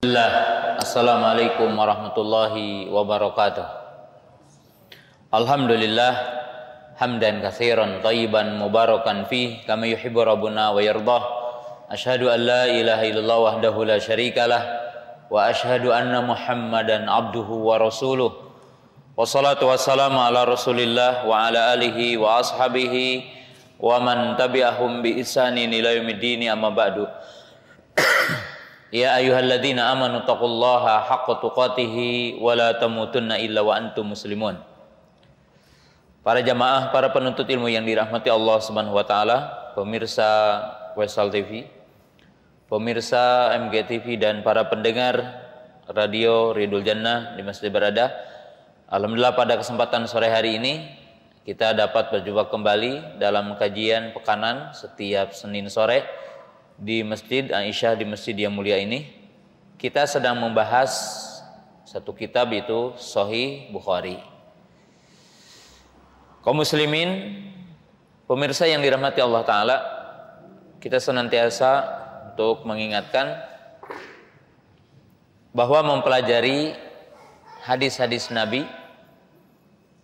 Alhamdulillah. Assalamualaikum warahmatullahi wabarakatuh. Alhamdulillah hamdan katsiran tayyiban mubarakan fi kama yuhibbu rabbuna wa yardah. Asyhadu an la ilaha illallah wahdahu la syarikalah wa asyhadu anna Muhammadan abduhu wa rasuluh. Wassalatu wassalamu ala Rasulillah wa ala alihi wa ashabihi wa man tabi'ahum bi ihsanin ila yaumiddin amma ba'du. Ya أيها الذين آمنوا اتقوا الله wa تقاته ولا Para jamaah, para penuntut ilmu yang dirahmati Allah Subhanahu wa taala, pemirsa Wesal TV, pemirsa MGTV dan para pendengar radio Ridul Jannah di Masjid Berada. Alhamdulillah pada kesempatan sore hari ini kita dapat berjumpa kembali dalam kajian pekanan setiap Senin sore di masjid Aisyah eh, di masjid yang mulia ini kita sedang membahas satu kitab itu Sahih Bukhari. Kaum muslimin, pemirsa yang dirahmati Allah taala, kita senantiasa untuk mengingatkan bahwa mempelajari hadis-hadis Nabi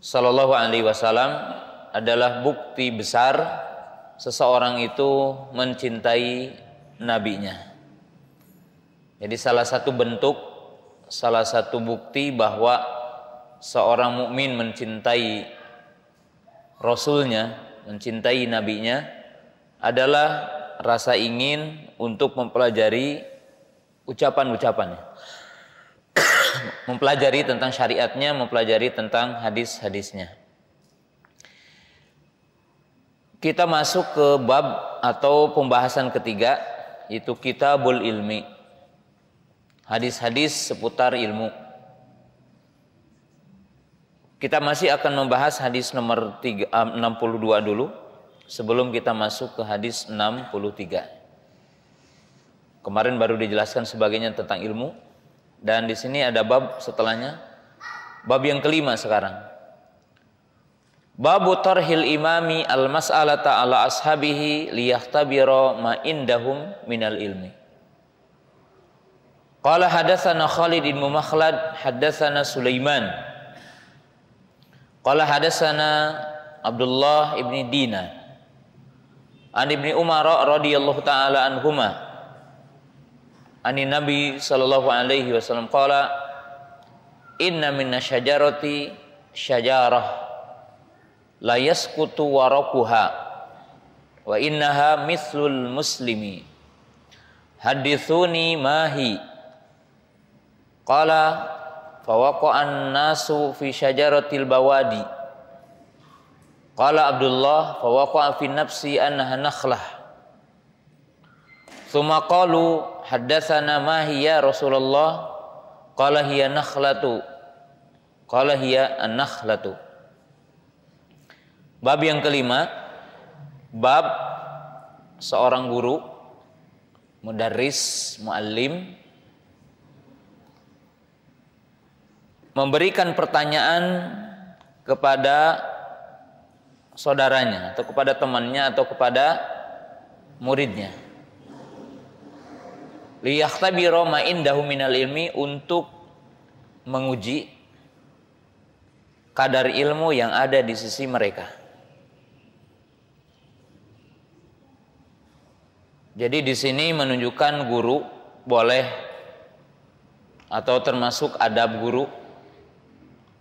Shallallahu Alaihi Wasallam adalah bukti besar seseorang itu mencintai nabinya. Jadi salah satu bentuk, salah satu bukti bahwa seorang mukmin mencintai rasulnya, mencintai nabinya adalah rasa ingin untuk mempelajari ucapan-ucapannya. mempelajari tentang syariatnya, mempelajari tentang hadis-hadisnya. Kita masuk ke bab atau pembahasan ketiga itu kitabul ilmi. Hadis-hadis seputar ilmu. Kita masih akan membahas hadis nomor 62 eh, dulu sebelum kita masuk ke hadis 63. Kemarin baru dijelaskan sebagainya tentang ilmu dan di sini ada bab setelahnya bab yang kelima sekarang Babu tarhil imami al-mas'alata ala ashabihi liyahtabira ma indahum minal ilmi. Qala hadatsana Khalid bin Makhlad hadatsana Sulaiman. Qala hadatsana Abdullah ibn Dina. An ibni Umar radhiyallahu taala anhuma. Ani Nabi sallallahu alaihi wasallam qala inna syajarati syajarah la yaskutu warakuha wa innaha mithlul muslimi hadithuni mahi qala fawaqa'an nasu fi syajaratil bawadi qala Abdullah fawaqa'a fi nafsi annaha nakhlah thumma qalu haddatsana ma hiya Rasulullah Kala hiya nakhlatu Kala hiya an-nakhlatu Bab yang kelima, bab seorang guru, mudaris, muallim memberikan pertanyaan kepada saudaranya atau kepada temannya atau kepada muridnya. Liyakhtabiru ma indahu minal ilmi untuk menguji kadar ilmu yang ada di sisi mereka. Jadi di sini menunjukkan guru boleh atau termasuk adab guru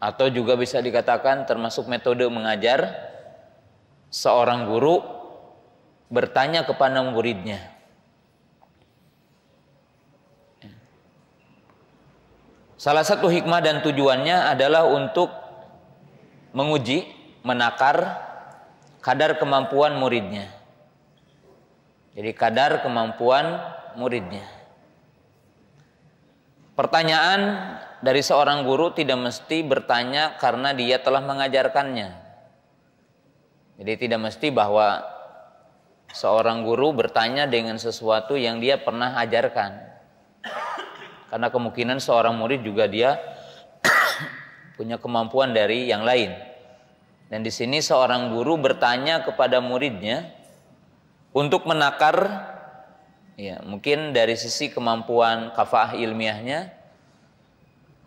atau juga bisa dikatakan termasuk metode mengajar seorang guru bertanya kepada muridnya. Salah satu hikmah dan tujuannya adalah untuk menguji, menakar kadar kemampuan muridnya. Jadi kadar kemampuan muridnya. Pertanyaan dari seorang guru tidak mesti bertanya karena dia telah mengajarkannya. Jadi tidak mesti bahwa seorang guru bertanya dengan sesuatu yang dia pernah ajarkan. Karena kemungkinan seorang murid juga dia punya kemampuan dari yang lain. Dan di sini seorang guru bertanya kepada muridnya untuk menakar ya mungkin dari sisi kemampuan kafaah ilmiahnya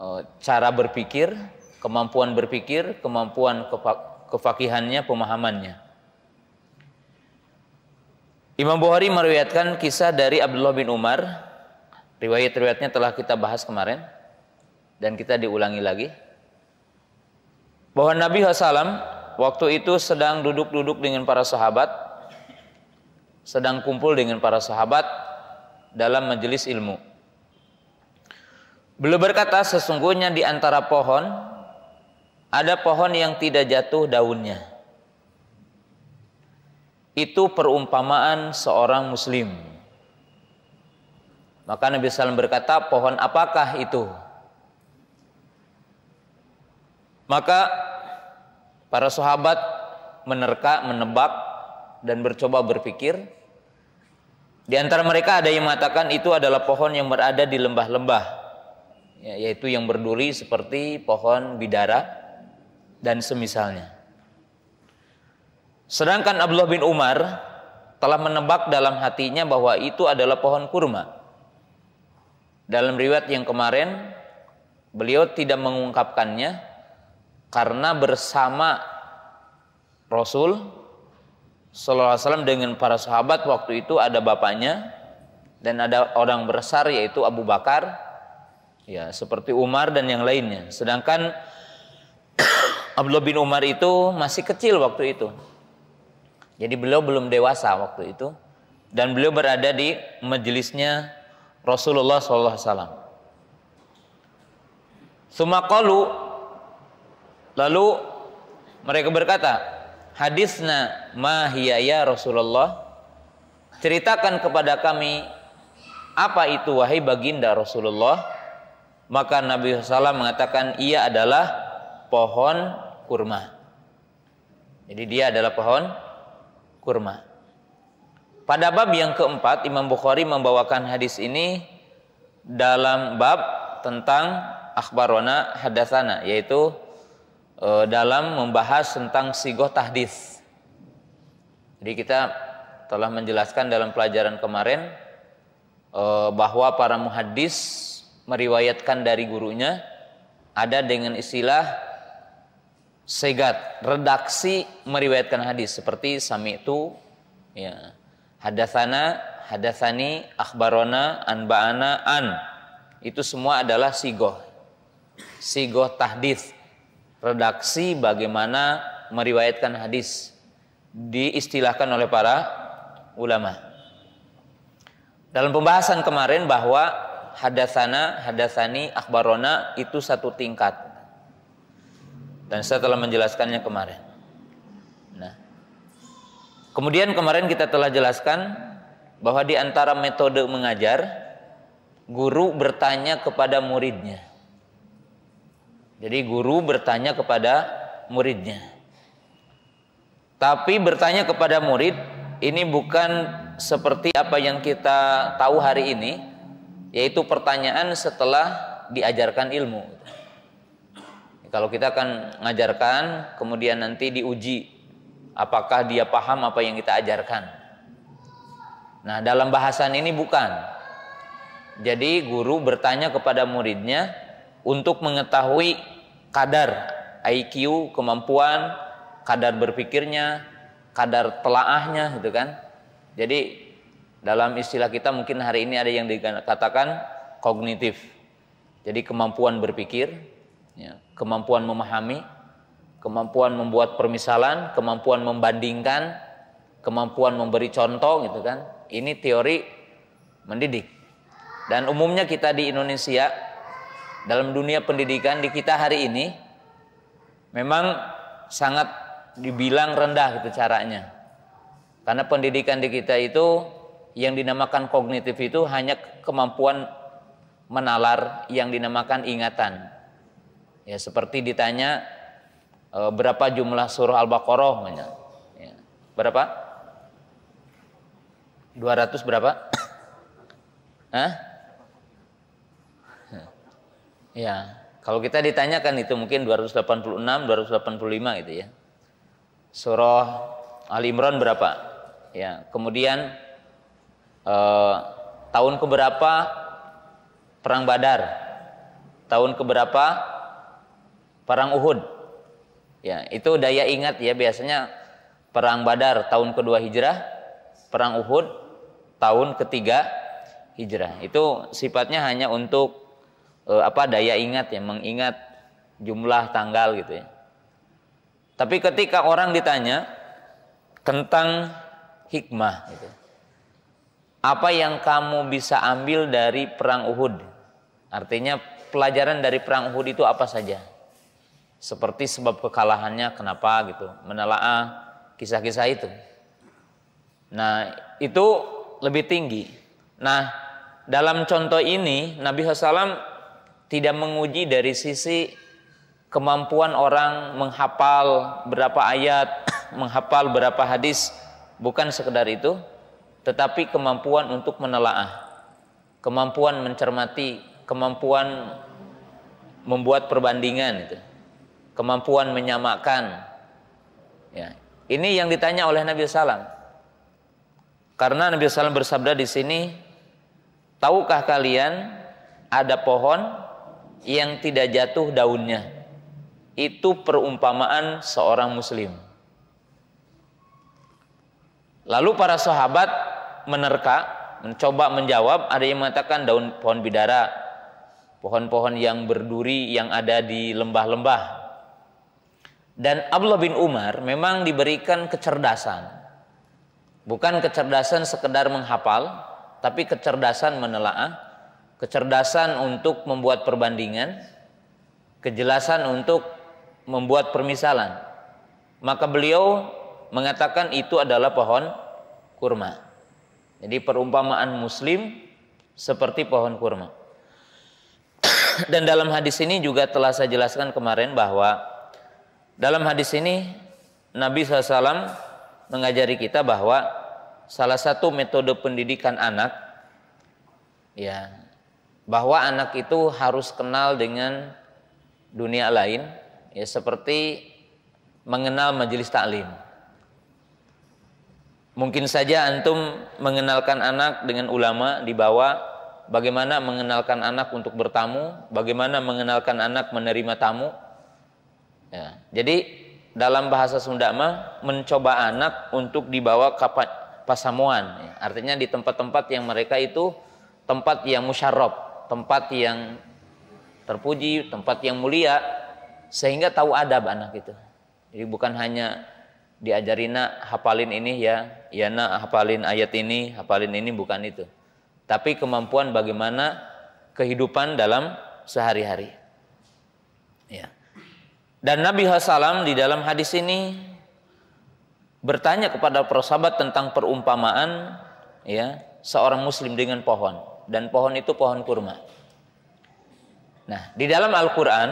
eh, cara berpikir kemampuan berpikir kemampuan kefakihannya pemahamannya Imam Bukhari meriwayatkan kisah dari Abdullah bin Umar riwayat-riwayatnya telah kita bahas kemarin dan kita diulangi lagi bahwa Nabi SAW waktu itu sedang duduk-duduk dengan para sahabat sedang kumpul dengan para sahabat dalam majelis ilmu. Beliau berkata, sesungguhnya di antara pohon ada pohon yang tidak jatuh daunnya. Itu perumpamaan seorang muslim. Maka Nabi SAW berkata, pohon apakah itu? Maka para sahabat menerka, menebak, dan bercoba berpikir di antara mereka ada yang mengatakan itu adalah pohon yang berada di lembah-lembah, ya, yaitu yang berduri seperti pohon bidara dan semisalnya. Sedangkan Abdullah bin Umar telah menebak dalam hatinya bahwa itu adalah pohon kurma. Dalam riwayat yang kemarin, beliau tidak mengungkapkannya karena bersama Rasul Sallallahu Alaihi Wasallam dengan para sahabat waktu itu ada bapaknya dan ada orang besar yaitu Abu Bakar, ya seperti Umar dan yang lainnya. Sedangkan Abdullah bin Umar itu masih kecil waktu itu, jadi beliau belum dewasa waktu itu dan beliau berada di majelisnya Rasulullah Sallallahu Alaihi Wasallam. Sumakalu lalu mereka berkata, hadisna mahiya ya Rasulullah ceritakan kepada kami apa itu wahai baginda Rasulullah maka Nabi SAW mengatakan ia adalah pohon kurma jadi dia adalah pohon kurma pada bab yang keempat Imam Bukhari membawakan hadis ini dalam bab tentang akhbarona hadasana yaitu Eh, dalam membahas tentang sigoh tahdis. Jadi kita telah menjelaskan dalam pelajaran kemarin eh, bahwa para muhadis meriwayatkan dari gurunya ada dengan istilah segat redaksi meriwayatkan hadis seperti sami itu ya hadasana hadasani akhbarona anbaana an itu semua adalah sigoh sigoh tahdits redaksi bagaimana meriwayatkan hadis diistilahkan oleh para ulama. Dalam pembahasan kemarin bahwa hadasana, hadasani, akbarona itu satu tingkat. Dan saya telah menjelaskannya kemarin. Nah, kemudian kemarin kita telah jelaskan bahwa di antara metode mengajar, guru bertanya kepada muridnya. Jadi guru bertanya kepada muridnya. Tapi bertanya kepada murid ini bukan seperti apa yang kita tahu hari ini, yaitu pertanyaan setelah diajarkan ilmu. Kalau kita akan mengajarkan, kemudian nanti diuji apakah dia paham apa yang kita ajarkan. Nah, dalam bahasan ini bukan. Jadi guru bertanya kepada muridnya, untuk mengetahui kadar IQ, kemampuan, kadar berpikirnya, kadar telaahnya gitu kan. Jadi dalam istilah kita mungkin hari ini ada yang dikatakan kognitif. Jadi kemampuan berpikir, ya, kemampuan memahami, kemampuan membuat permisalan, kemampuan membandingkan, kemampuan memberi contoh gitu kan. Ini teori mendidik. Dan umumnya kita di Indonesia dalam dunia pendidikan di kita hari ini memang sangat dibilang rendah itu caranya. Karena pendidikan di kita itu yang dinamakan kognitif itu hanya kemampuan menalar yang dinamakan ingatan. Ya seperti ditanya e, berapa jumlah surah Al-Baqarah ya. Berapa? 200 berapa? Hah? Ya, kalau kita ditanyakan itu mungkin 286, 285 gitu ya. Surah Al Imran berapa? Ya, kemudian eh, tahun keberapa perang Badar? Tahun keberapa perang Uhud? Ya, itu daya ingat ya biasanya perang Badar tahun kedua Hijrah, perang Uhud tahun ketiga Hijrah. Itu sifatnya hanya untuk eh, apa daya ingat ya, mengingat jumlah tanggal gitu ya. Tapi ketika orang ditanya tentang hikmah gitu. Apa yang kamu bisa ambil dari perang Uhud? Artinya pelajaran dari perang Uhud itu apa saja? Seperti sebab kekalahannya kenapa gitu. Menelaah kisah-kisah itu. Nah, itu lebih tinggi. Nah, dalam contoh ini Nabi tidak menguji dari sisi kemampuan orang menghafal berapa ayat, menghafal berapa hadis, bukan sekedar itu, tetapi kemampuan untuk menelaah, kemampuan mencermati, kemampuan membuat perbandingan itu, kemampuan menyamakan. Ya, ini yang ditanya oleh Nabi Sallam. Karena Nabi Sallam bersabda di sini, tahukah kalian ada pohon yang tidak jatuh daunnya. Itu perumpamaan seorang muslim. Lalu para sahabat menerka, mencoba menjawab, ada yang mengatakan daun pohon bidara, pohon-pohon yang berduri yang ada di lembah-lembah. Dan Abdullah bin Umar memang diberikan kecerdasan. Bukan kecerdasan sekedar menghafal, tapi kecerdasan menelaah kecerdasan untuk membuat perbandingan, kejelasan untuk membuat permisalan. Maka beliau mengatakan itu adalah pohon kurma. Jadi perumpamaan muslim seperti pohon kurma. Dan dalam hadis ini juga telah saya jelaskan kemarin bahwa dalam hadis ini Nabi SAW mengajari kita bahwa salah satu metode pendidikan anak ya bahwa anak itu harus kenal dengan dunia lain ya seperti mengenal majelis taklim. Mungkin saja antum mengenalkan anak dengan ulama di bawah bagaimana mengenalkan anak untuk bertamu, bagaimana mengenalkan anak menerima tamu. Ya, jadi dalam bahasa Sunda mah mencoba anak untuk dibawa ke pasamuan, ya, artinya di tempat-tempat yang mereka itu tempat yang musyarab, tempat yang terpuji, tempat yang mulia sehingga tahu adab anak itu. Jadi bukan hanya diajarin nak hafalin ini ya, ya nak hafalin ayat ini, hafalin ini bukan itu. Tapi kemampuan bagaimana kehidupan dalam sehari-hari. Ya. Dan Nabi Hasalam di dalam hadis ini bertanya kepada para sahabat tentang perumpamaan ya seorang muslim dengan pohon dan pohon itu pohon kurma. Nah, di dalam Al-Qur'an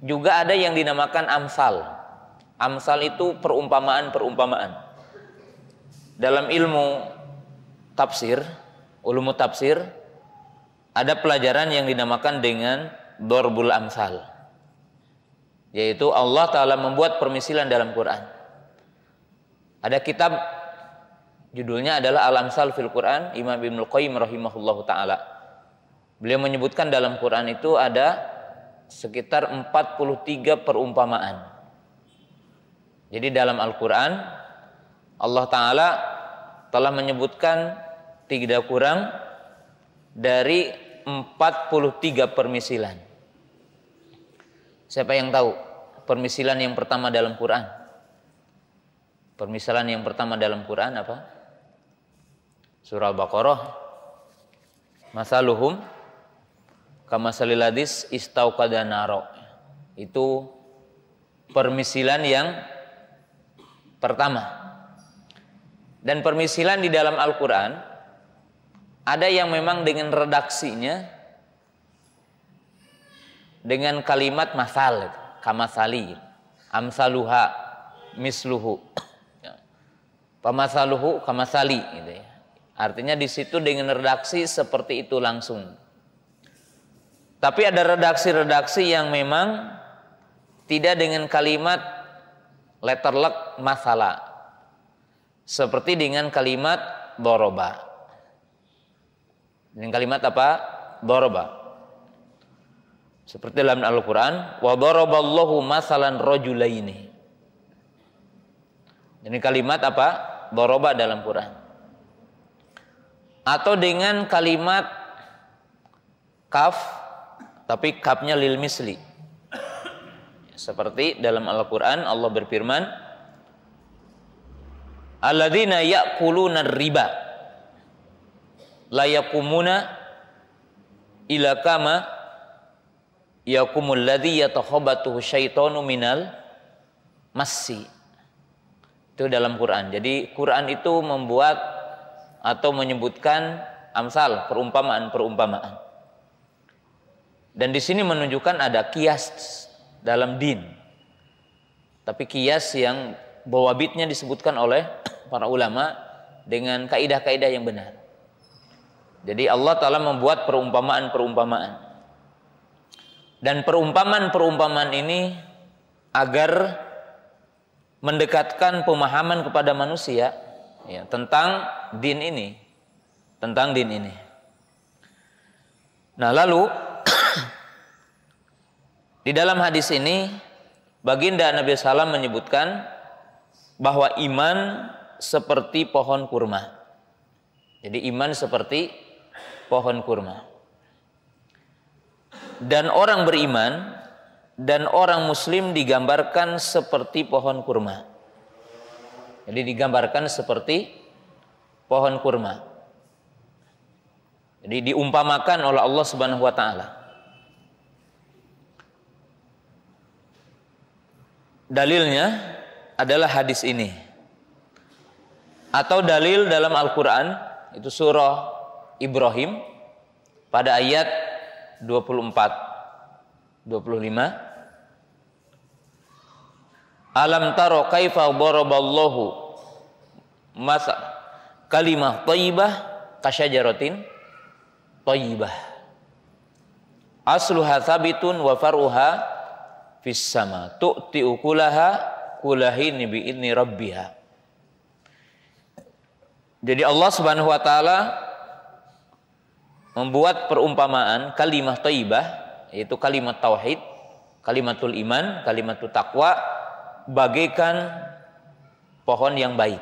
juga ada yang dinamakan amsal. Amsal itu perumpamaan-perumpamaan. Dalam ilmu tafsir, ulumu tafsir ada pelajaran yang dinamakan dengan dorbul amsal. Yaitu Allah taala membuat permisilan dalam Quran. Ada kitab Judulnya adalah Al-Amsal fil Quran Imam Ibnu Qayyim rahimahullah taala. Beliau menyebutkan dalam Quran itu ada sekitar 43 perumpamaan. Jadi dalam Al-Qur'an Allah taala telah menyebutkan tidak kurang dari 43 permisilan. Siapa yang tahu permisilan yang pertama dalam Quran? Permisalan yang pertama dalam Quran apa? Surah Al-Baqarah Masaluhum Kamasaliladis istauqada naro Itu permisilan yang pertama Dan permisilan di dalam Al-Quran Ada yang memang dengan redaksinya Dengan kalimat masal Kamasali Amsaluha Misluhu ya. Pamasaluhu kamasali gitu ya Artinya di situ dengan redaksi seperti itu langsung. Tapi ada redaksi-redaksi yang memang tidak dengan kalimat letter luck masalah. Seperti dengan kalimat doroba. Dengan kalimat apa? Doroba. Seperti dalam Al-Quran, wa doroballahu masalan rojulaini. Ini kalimat apa? Doroba dalam Quran atau dengan kalimat kaf tapi kafnya lil misli seperti dalam Al-Qur'an Allah berfirman alladzina ya'kuluna riba la yaqumuna ila kama yaqumul ladzi yatakhabathu syaitanu minal massi itu dalam Quran jadi Quran itu membuat atau menyebutkan amsal, perumpamaan-perumpamaan. Dan di sini menunjukkan ada kias dalam din. Tapi kias yang bawabitnya disebutkan oleh para ulama dengan kaidah-kaidah yang benar. Jadi Allah Ta'ala membuat perumpamaan-perumpamaan. Dan perumpamaan-perumpamaan ini agar mendekatkan pemahaman kepada manusia ya, tentang din ini, tentang din ini. Nah lalu di dalam hadis ini baginda Nabi Sallam menyebutkan bahwa iman seperti pohon kurma. Jadi iman seperti pohon kurma. Dan orang beriman dan orang muslim digambarkan seperti pohon kurma. Jadi digambarkan seperti pohon kurma. Jadi diumpamakan oleh Allah Subhanahu wa taala. Dalilnya adalah hadis ini. Atau dalil dalam Al-Qur'an itu surah Ibrahim pada ayat 24 25 Alam taro kaifa boroballahu masa kalimah taibah kasyajaratin taibah asluha thabitun wa faruha fis sama tu'ti ukulaha kulahin bi idni rabbiha jadi Allah Subhanahu wa taala membuat perumpamaan kalimah thayyibah yaitu kalimat tauhid, kalimatul iman, kalimatul taqwa bagaikan pohon yang baik.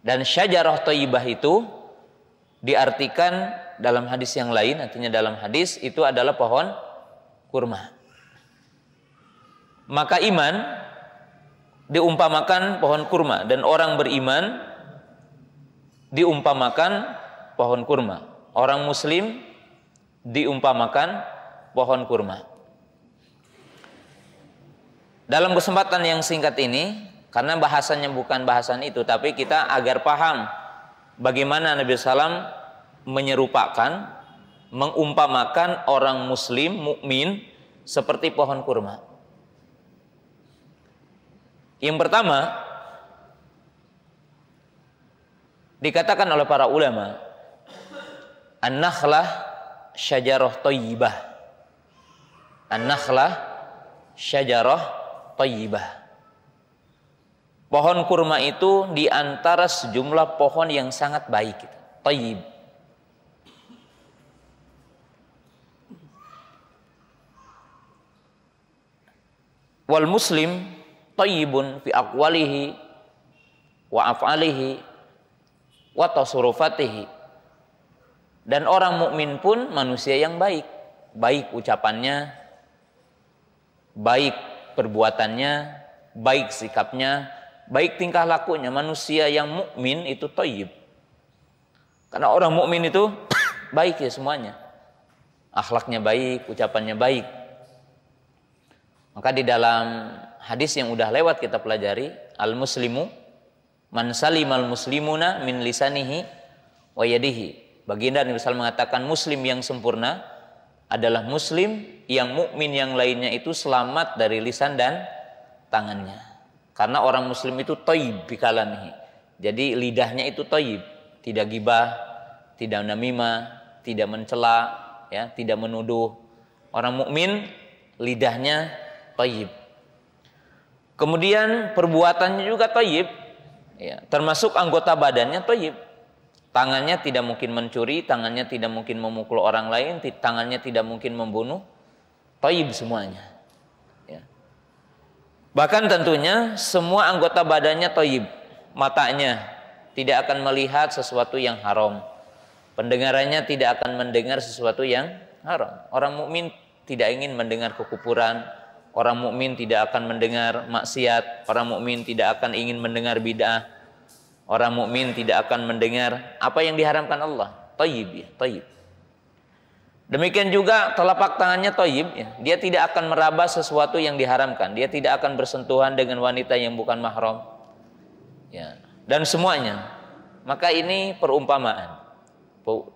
Dan syajarah thayyibah itu diartikan dalam hadis yang lain, artinya dalam hadis itu adalah pohon kurma. Maka iman diumpamakan pohon kurma dan orang beriman diumpamakan pohon kurma. Orang muslim diumpamakan pohon kurma. Dalam kesempatan yang singkat ini, karena bahasannya bukan bahasan itu, tapi kita agar paham bagaimana Nabi Sallam menyerupakan, mengumpamakan orang Muslim mukmin seperti pohon kurma. Yang pertama, dikatakan oleh para ulama, an-nakhlah syajarah toyibah, An-nakhlah syajarah tayyibah. Pohon kurma itu di antara sejumlah pohon yang sangat baik. Gitu. Tayyib. Wal muslim tayyibun fi aqwalihi wa af'alihi wa tasurufatihi. Dan orang mukmin pun manusia yang baik. Baik ucapannya, baik perbuatannya, baik sikapnya, baik tingkah lakunya. Manusia yang mukmin itu toyib. Karena orang mukmin itu baik ya semuanya. Akhlaknya baik, ucapannya baik. Maka di dalam hadis yang udah lewat kita pelajari, al-muslimu man salimal muslimuna min lisanihi wa yadihi. Baginda Nabi SAW mengatakan muslim yang sempurna adalah muslim yang mukmin yang lainnya itu selamat dari lisan dan tangannya. Karena orang muslim itu toib bikalamihi. Jadi lidahnya itu toib, tidak gibah, tidak namimah, tidak mencela, ya, tidak menuduh. Orang mukmin lidahnya toib. Kemudian perbuatannya juga toib, ya, termasuk anggota badannya toib tangannya tidak mungkin mencuri, tangannya tidak mungkin memukul orang lain, tangannya tidak mungkin membunuh. Taib semuanya. Ya. Bahkan tentunya semua anggota badannya taib. Matanya tidak akan melihat sesuatu yang haram. Pendengarannya tidak akan mendengar sesuatu yang haram. Orang mukmin tidak ingin mendengar kekupuran, orang mukmin tidak akan mendengar maksiat, orang mukmin tidak akan ingin mendengar bid'ah, Orang mukmin tidak akan mendengar apa yang diharamkan Allah. Tayyib ya, tayyib. Demikian juga telapak tangannya toyib, ya. dia tidak akan meraba sesuatu yang diharamkan, dia tidak akan bersentuhan dengan wanita yang bukan mahram, ya. dan semuanya. Maka ini perumpamaan,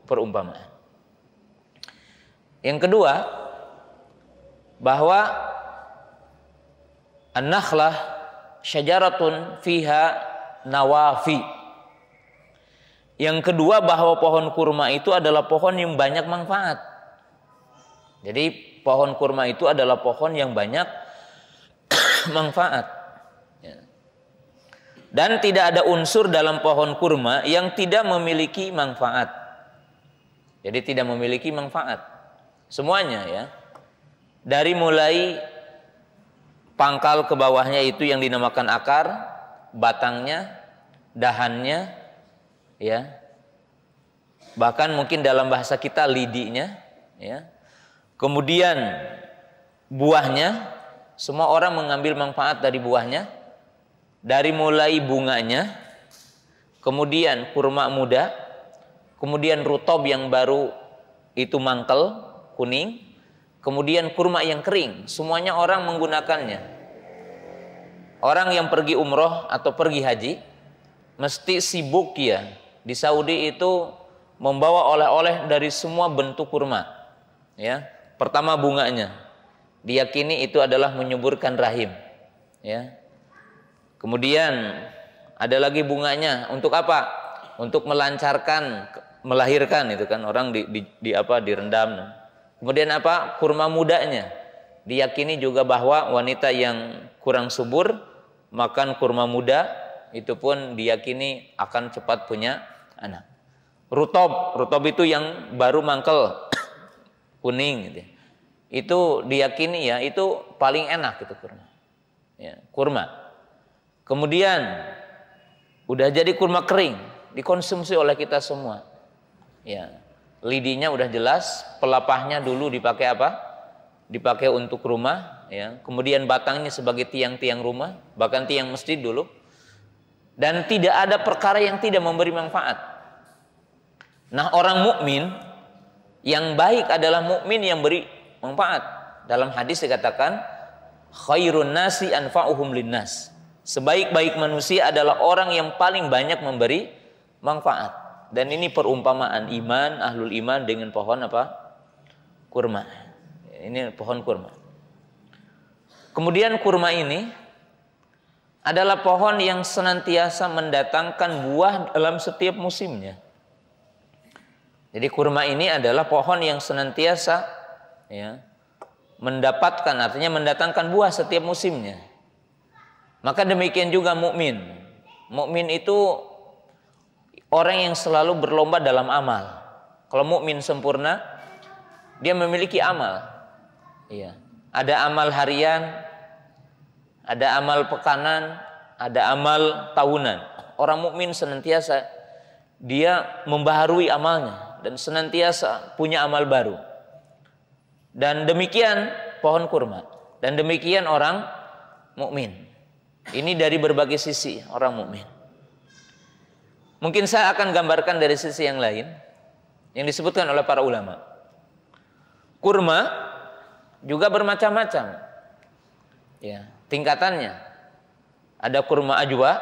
perumpamaan. Yang kedua, bahwa an-nakhlah syajaratun fiha nawafi. Yang kedua bahwa pohon kurma itu adalah pohon yang banyak manfaat. Jadi pohon kurma itu adalah pohon yang banyak manfaat. Ya. Dan tidak ada unsur dalam pohon kurma yang tidak memiliki manfaat. Jadi tidak memiliki manfaat. Semuanya ya. Dari mulai pangkal ke bawahnya itu yang dinamakan akar, batangnya, dahannya, ya. Bahkan mungkin dalam bahasa kita lidinya, ya. Kemudian buahnya, semua orang mengambil manfaat dari buahnya. Dari mulai bunganya, kemudian kurma muda, kemudian rutob yang baru itu mangkel kuning, kemudian kurma yang kering, semuanya orang menggunakannya. Orang yang pergi umroh atau pergi haji mesti sibuk ya. Di Saudi itu membawa oleh-oleh dari semua bentuk kurma. Ya, pertama bunganya. Diyakini itu adalah menyuburkan rahim. Ya. Kemudian ada lagi bunganya untuk apa? Untuk melancarkan melahirkan itu kan orang di, di, di apa direndam. Kemudian apa? Kurma mudanya. Diyakini juga bahwa wanita yang kurang subur makan kurma muda itu pun diyakini akan cepat punya anak. Rutob, rutob itu yang baru mangkel kuning gitu. Ya. Itu diyakini ya itu paling enak itu kurma. Ya, kurma. Kemudian udah jadi kurma kering dikonsumsi oleh kita semua. Ya, lidinya udah jelas, pelapahnya dulu dipakai apa? Dipakai untuk rumah, ya. Kemudian batangnya sebagai tiang-tiang rumah, bahkan tiang masjid dulu. Dan tidak ada perkara yang tidak memberi manfaat. Nah, orang mukmin yang baik adalah mukmin yang beri manfaat. Dalam hadis dikatakan khairun nasi anfa'uhum linnas. Sebaik-baik manusia adalah orang yang paling banyak memberi manfaat. Dan ini perumpamaan iman, ahlul iman dengan pohon apa? Kurma. Ini pohon kurma. Kemudian kurma ini adalah pohon yang senantiasa mendatangkan buah dalam setiap musimnya. Jadi kurma ini adalah pohon yang senantiasa ya, mendapatkan artinya mendatangkan buah setiap musimnya. Maka demikian juga mukmin. Mukmin itu orang yang selalu berlomba dalam amal. Kalau mukmin sempurna, dia memiliki amal. Iya ada amal harian, ada amal pekanan, ada amal tahunan. Orang mukmin senantiasa dia membaharui amalnya dan senantiasa punya amal baru. Dan demikian pohon kurma dan demikian orang mukmin. Ini dari berbagai sisi orang mukmin. Mungkin saya akan gambarkan dari sisi yang lain yang disebutkan oleh para ulama. Kurma juga bermacam-macam. Ya, tingkatannya. Ada kurma ajwa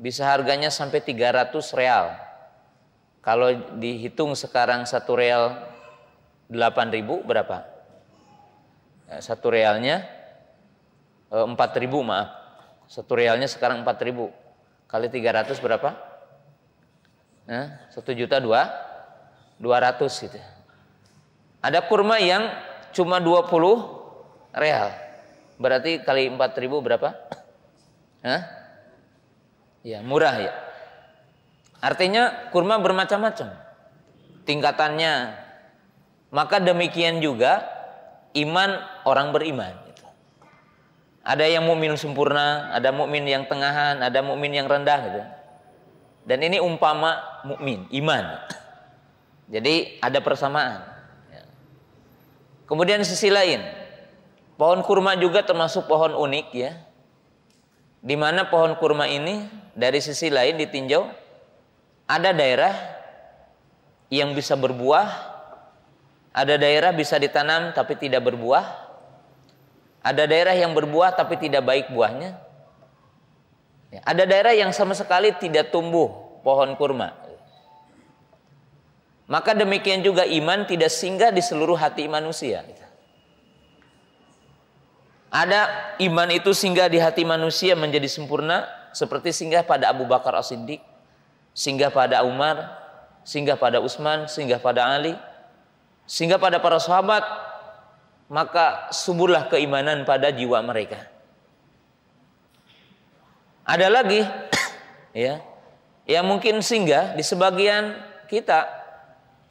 bisa harganya sampai 300 real. Kalau dihitung sekarang satu real 8.000 berapa? Ya, satu realnya 4.000 eh, maaf. Satu realnya sekarang 4.000. Kali 300 berapa? Satu juta dua, 200 gitu. Ada kurma yang cuma 20 real. Berarti kali 4000 berapa? Hah? Ya, murah ya. Artinya kurma bermacam-macam tingkatannya. Maka demikian juga iman orang beriman. Gitu. Ada yang mukmin sempurna, ada mukmin yang tengahan, ada mukmin yang rendah gitu. Dan ini umpama mukmin, iman. Jadi ada persamaan. Kemudian sisi lain, pohon kurma juga termasuk pohon unik ya. Di mana pohon kurma ini dari sisi lain ditinjau ada daerah yang bisa berbuah, ada daerah bisa ditanam tapi tidak berbuah, ada daerah yang berbuah tapi tidak baik buahnya, ya, ada daerah yang sama sekali tidak tumbuh pohon kurma. Maka demikian juga iman tidak singgah di seluruh hati manusia. Ada iman itu singgah di hati manusia menjadi sempurna seperti singgah pada Abu Bakar As-Siddiq, singgah pada Umar, singgah pada Utsman, singgah pada Ali, singgah pada para sahabat, maka suburlah keimanan pada jiwa mereka. Ada lagi ya yang mungkin singgah di sebagian kita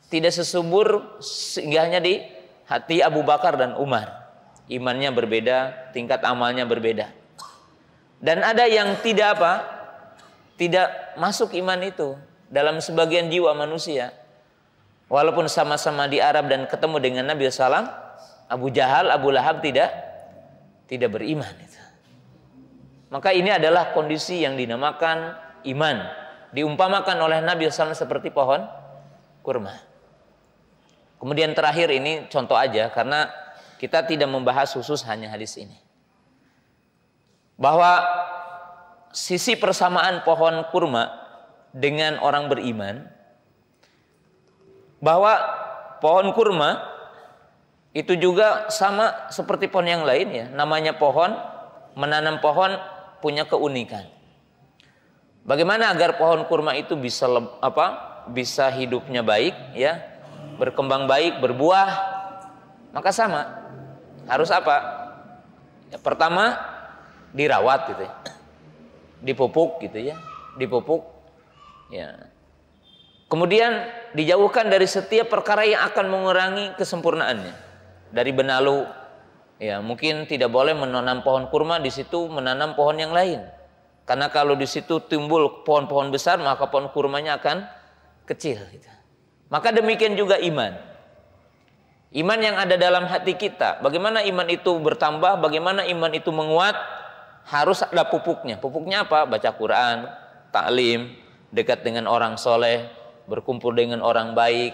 tidak sesubur sehingga di hati Abu Bakar dan Umar. Imannya berbeda, tingkat amalnya berbeda. Dan ada yang tidak apa? Tidak masuk iman itu dalam sebagian jiwa manusia. Walaupun sama-sama di Arab dan ketemu dengan Nabi SAW, Abu Jahal, Abu Lahab tidak tidak beriman itu. Maka ini adalah kondisi yang dinamakan iman. Diumpamakan oleh Nabi SAW seperti pohon kurma. Kemudian terakhir ini contoh aja karena kita tidak membahas khusus hanya hadis ini. Bahwa sisi persamaan pohon kurma dengan orang beriman bahwa pohon kurma itu juga sama seperti pohon yang lain ya namanya pohon menanam pohon punya keunikan bagaimana agar pohon kurma itu bisa apa bisa hidupnya baik ya berkembang baik, berbuah, maka sama. Harus apa? Ya, pertama dirawat gitu ya. Dipupuk gitu ya, dipupuk. Ya. Kemudian dijauhkan dari setiap perkara yang akan mengurangi kesempurnaannya. Dari benalu ya, mungkin tidak boleh menanam pohon kurma di situ menanam pohon yang lain. Karena kalau di situ timbul pohon-pohon besar, maka pohon kurmanya akan kecil gitu. Maka demikian juga iman. Iman yang ada dalam hati kita, bagaimana iman itu bertambah, bagaimana iman itu menguat, harus ada pupuknya. Pupuknya apa? Baca Quran, taklim, dekat dengan orang soleh, berkumpul dengan orang baik,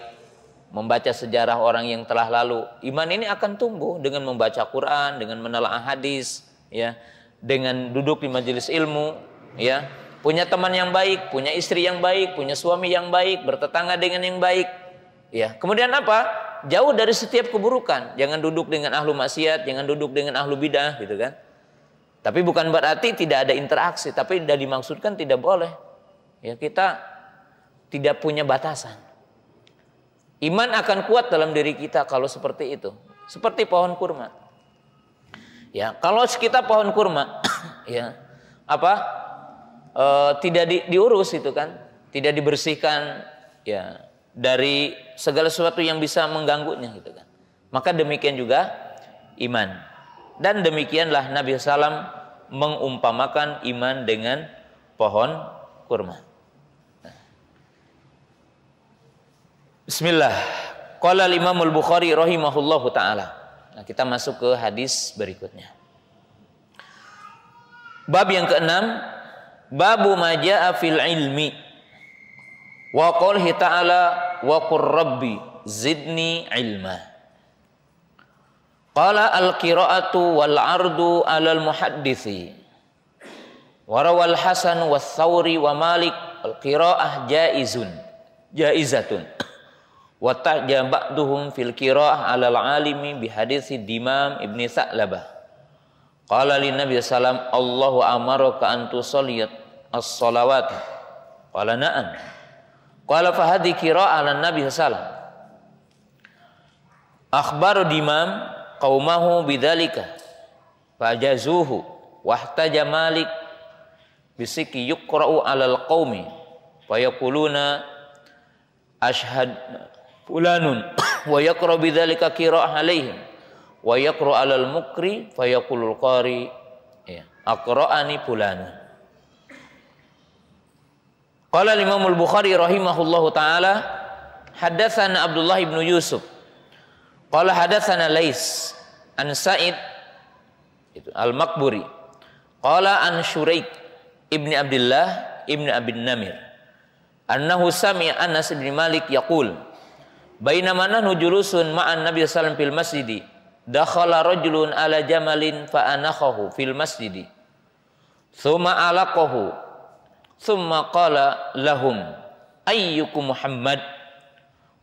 membaca sejarah orang yang telah lalu. Iman ini akan tumbuh dengan membaca Quran, dengan menelaah hadis, ya, dengan duduk di majelis ilmu, ya, punya teman yang baik, punya istri yang baik, punya suami yang baik, bertetangga dengan yang baik. Ya, kemudian apa? Jauh dari setiap keburukan. Jangan duduk dengan ahlu maksiat, jangan duduk dengan ahlu bidah, gitu kan? Tapi bukan berarti tidak ada interaksi, tapi tidak dimaksudkan tidak boleh. Ya, kita tidak punya batasan. Iman akan kuat dalam diri kita kalau seperti itu. Seperti pohon kurma. Ya, kalau kita pohon kurma, ya, apa? e, tidak di, diurus itu kan, tidak dibersihkan ya dari segala sesuatu yang bisa mengganggunya gitu kan. Maka demikian juga iman. Dan demikianlah Nabi Sallam mengumpamakan iman dengan pohon kurma. Bismillah. Qala Imam Al-Bukhari rahimahullahu taala. Nah, kita masuk ke hadis berikutnya. Bab yang keenam Babu maja'a fil ilmi. Wa qulhi ta'ala wa qur rabbi zidni ilma. Qala al-qira'atu wal ardu 'ala al-muhaddisi. Wa Hasan wa Thawri wa Malik al-qira'ah jaizun. Jaizatun. Wa ta'ja ba'duhum fil qira'ah 'ala al-'alimi bi hadits Dimam ibni Sa'labah. Qala li Nabi sallam Allahu amaraka an tusalli as-salawat. Qala na'am. Qala fa hadhi qira'a lan Nabi sallam. Akhbaru dimam qaumahu bidzalika. wa wahtaja Malik bisiki yuqra'u 'alal qaumi wa yaquluna ashhad fulanun wa yaqra bidzalika qira'a 'alaihim wa yaqra 'alal mukri fa yaqulul qari ya aqra'ani fulana qala Imam Al-Bukhari rahimahullahu taala hadatsana Abdullah ibnu Yusuf qala hadatsana Lais an Sa'id itu Al-Makburi qala an Syuraik ibni Abdullah ibni Abin Namir annahu sami'a Anas bin Malik yaqul bainama nahnu julusun ma'an Nabi sallallahu alaihi wasallam fil masjidi Dakhala rajulun ala jamalin fa anakhahu fil masjidi. Thumma alaqahu. Thumma qala lahum ayyukum Muhammad.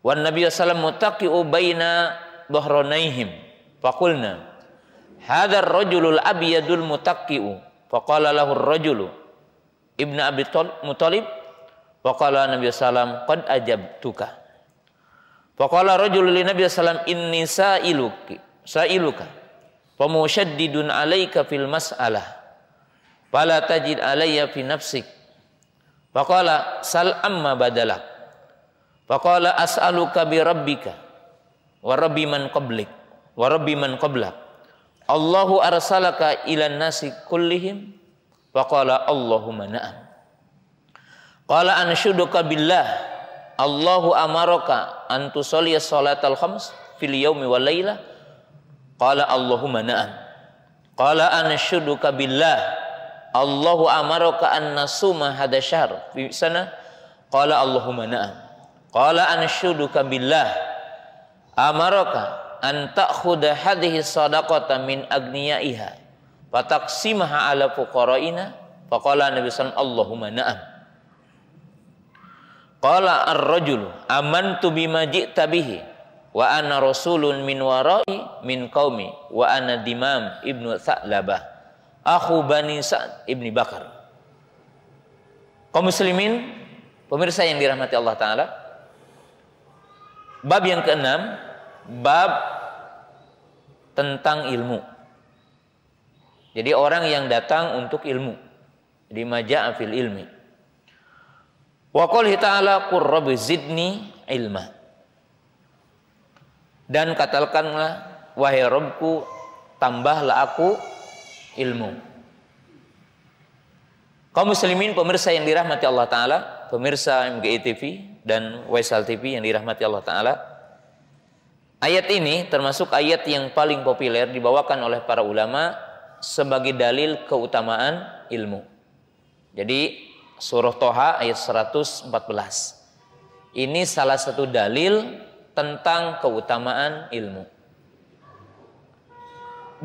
Wan Nabi sallallahu mutaqi'u baina dhahranaihim. Faqulna hadha ar-rajulul abyadul mutaqi'u. Faqala lahu ar-rajulu Ibnu Abi Muthalib Faqala Nabi sallam qad ajabtuka. Faqala rajul li Nabi sallam inni sa'iluki sailuka pemusyaddidun alaika fil mas'alah fala tajid alayya fi nafsik faqala sal amma badalak pakola as'aluka bi rabbika wa rabbi man qablik wa rabbi man qablak Allahu arsalaka ilan nasi kullihim pakola Allahumma na'am qala anshuduka billah Allahu amaraka an tusalli salatal khams fil yaumi wal lailah Qala Allahumma na'am. Qala anshuduka billah. Allahu amaraka an nasuma hada syahr. Di sana qala Allahumma na'am. Qala anshuduka billah. Amaraka an ta'khudha hadhihi sadaqata min agniyaiha fataqsimaha ala fuqaraina faqala Nabi sallallahu Allahumma na'am. Qala ar-rajulu amantu bima ji'ta bihi wa ana rasulun min warai min qaumi wa ana dimam ibnu Sa'labah akhu bani Sa'd ibni Bakar kaum muslimin pemirsa yang dirahmati Allah taala bab yang keenam bab tentang ilmu jadi orang yang datang untuk ilmu di maja'a fil ilmi wa qul ta'ala qur rabbi zidni ilma dan katakanlah wahai Robku tambahlah aku ilmu kaum muslimin pemirsa yang dirahmati Allah Ta'ala pemirsa MGI e TV dan Waisal TV yang dirahmati Allah Ta'ala ayat ini termasuk ayat yang paling populer dibawakan oleh para ulama sebagai dalil keutamaan ilmu jadi surah Toha ayat 114 ini salah satu dalil tentang keutamaan ilmu.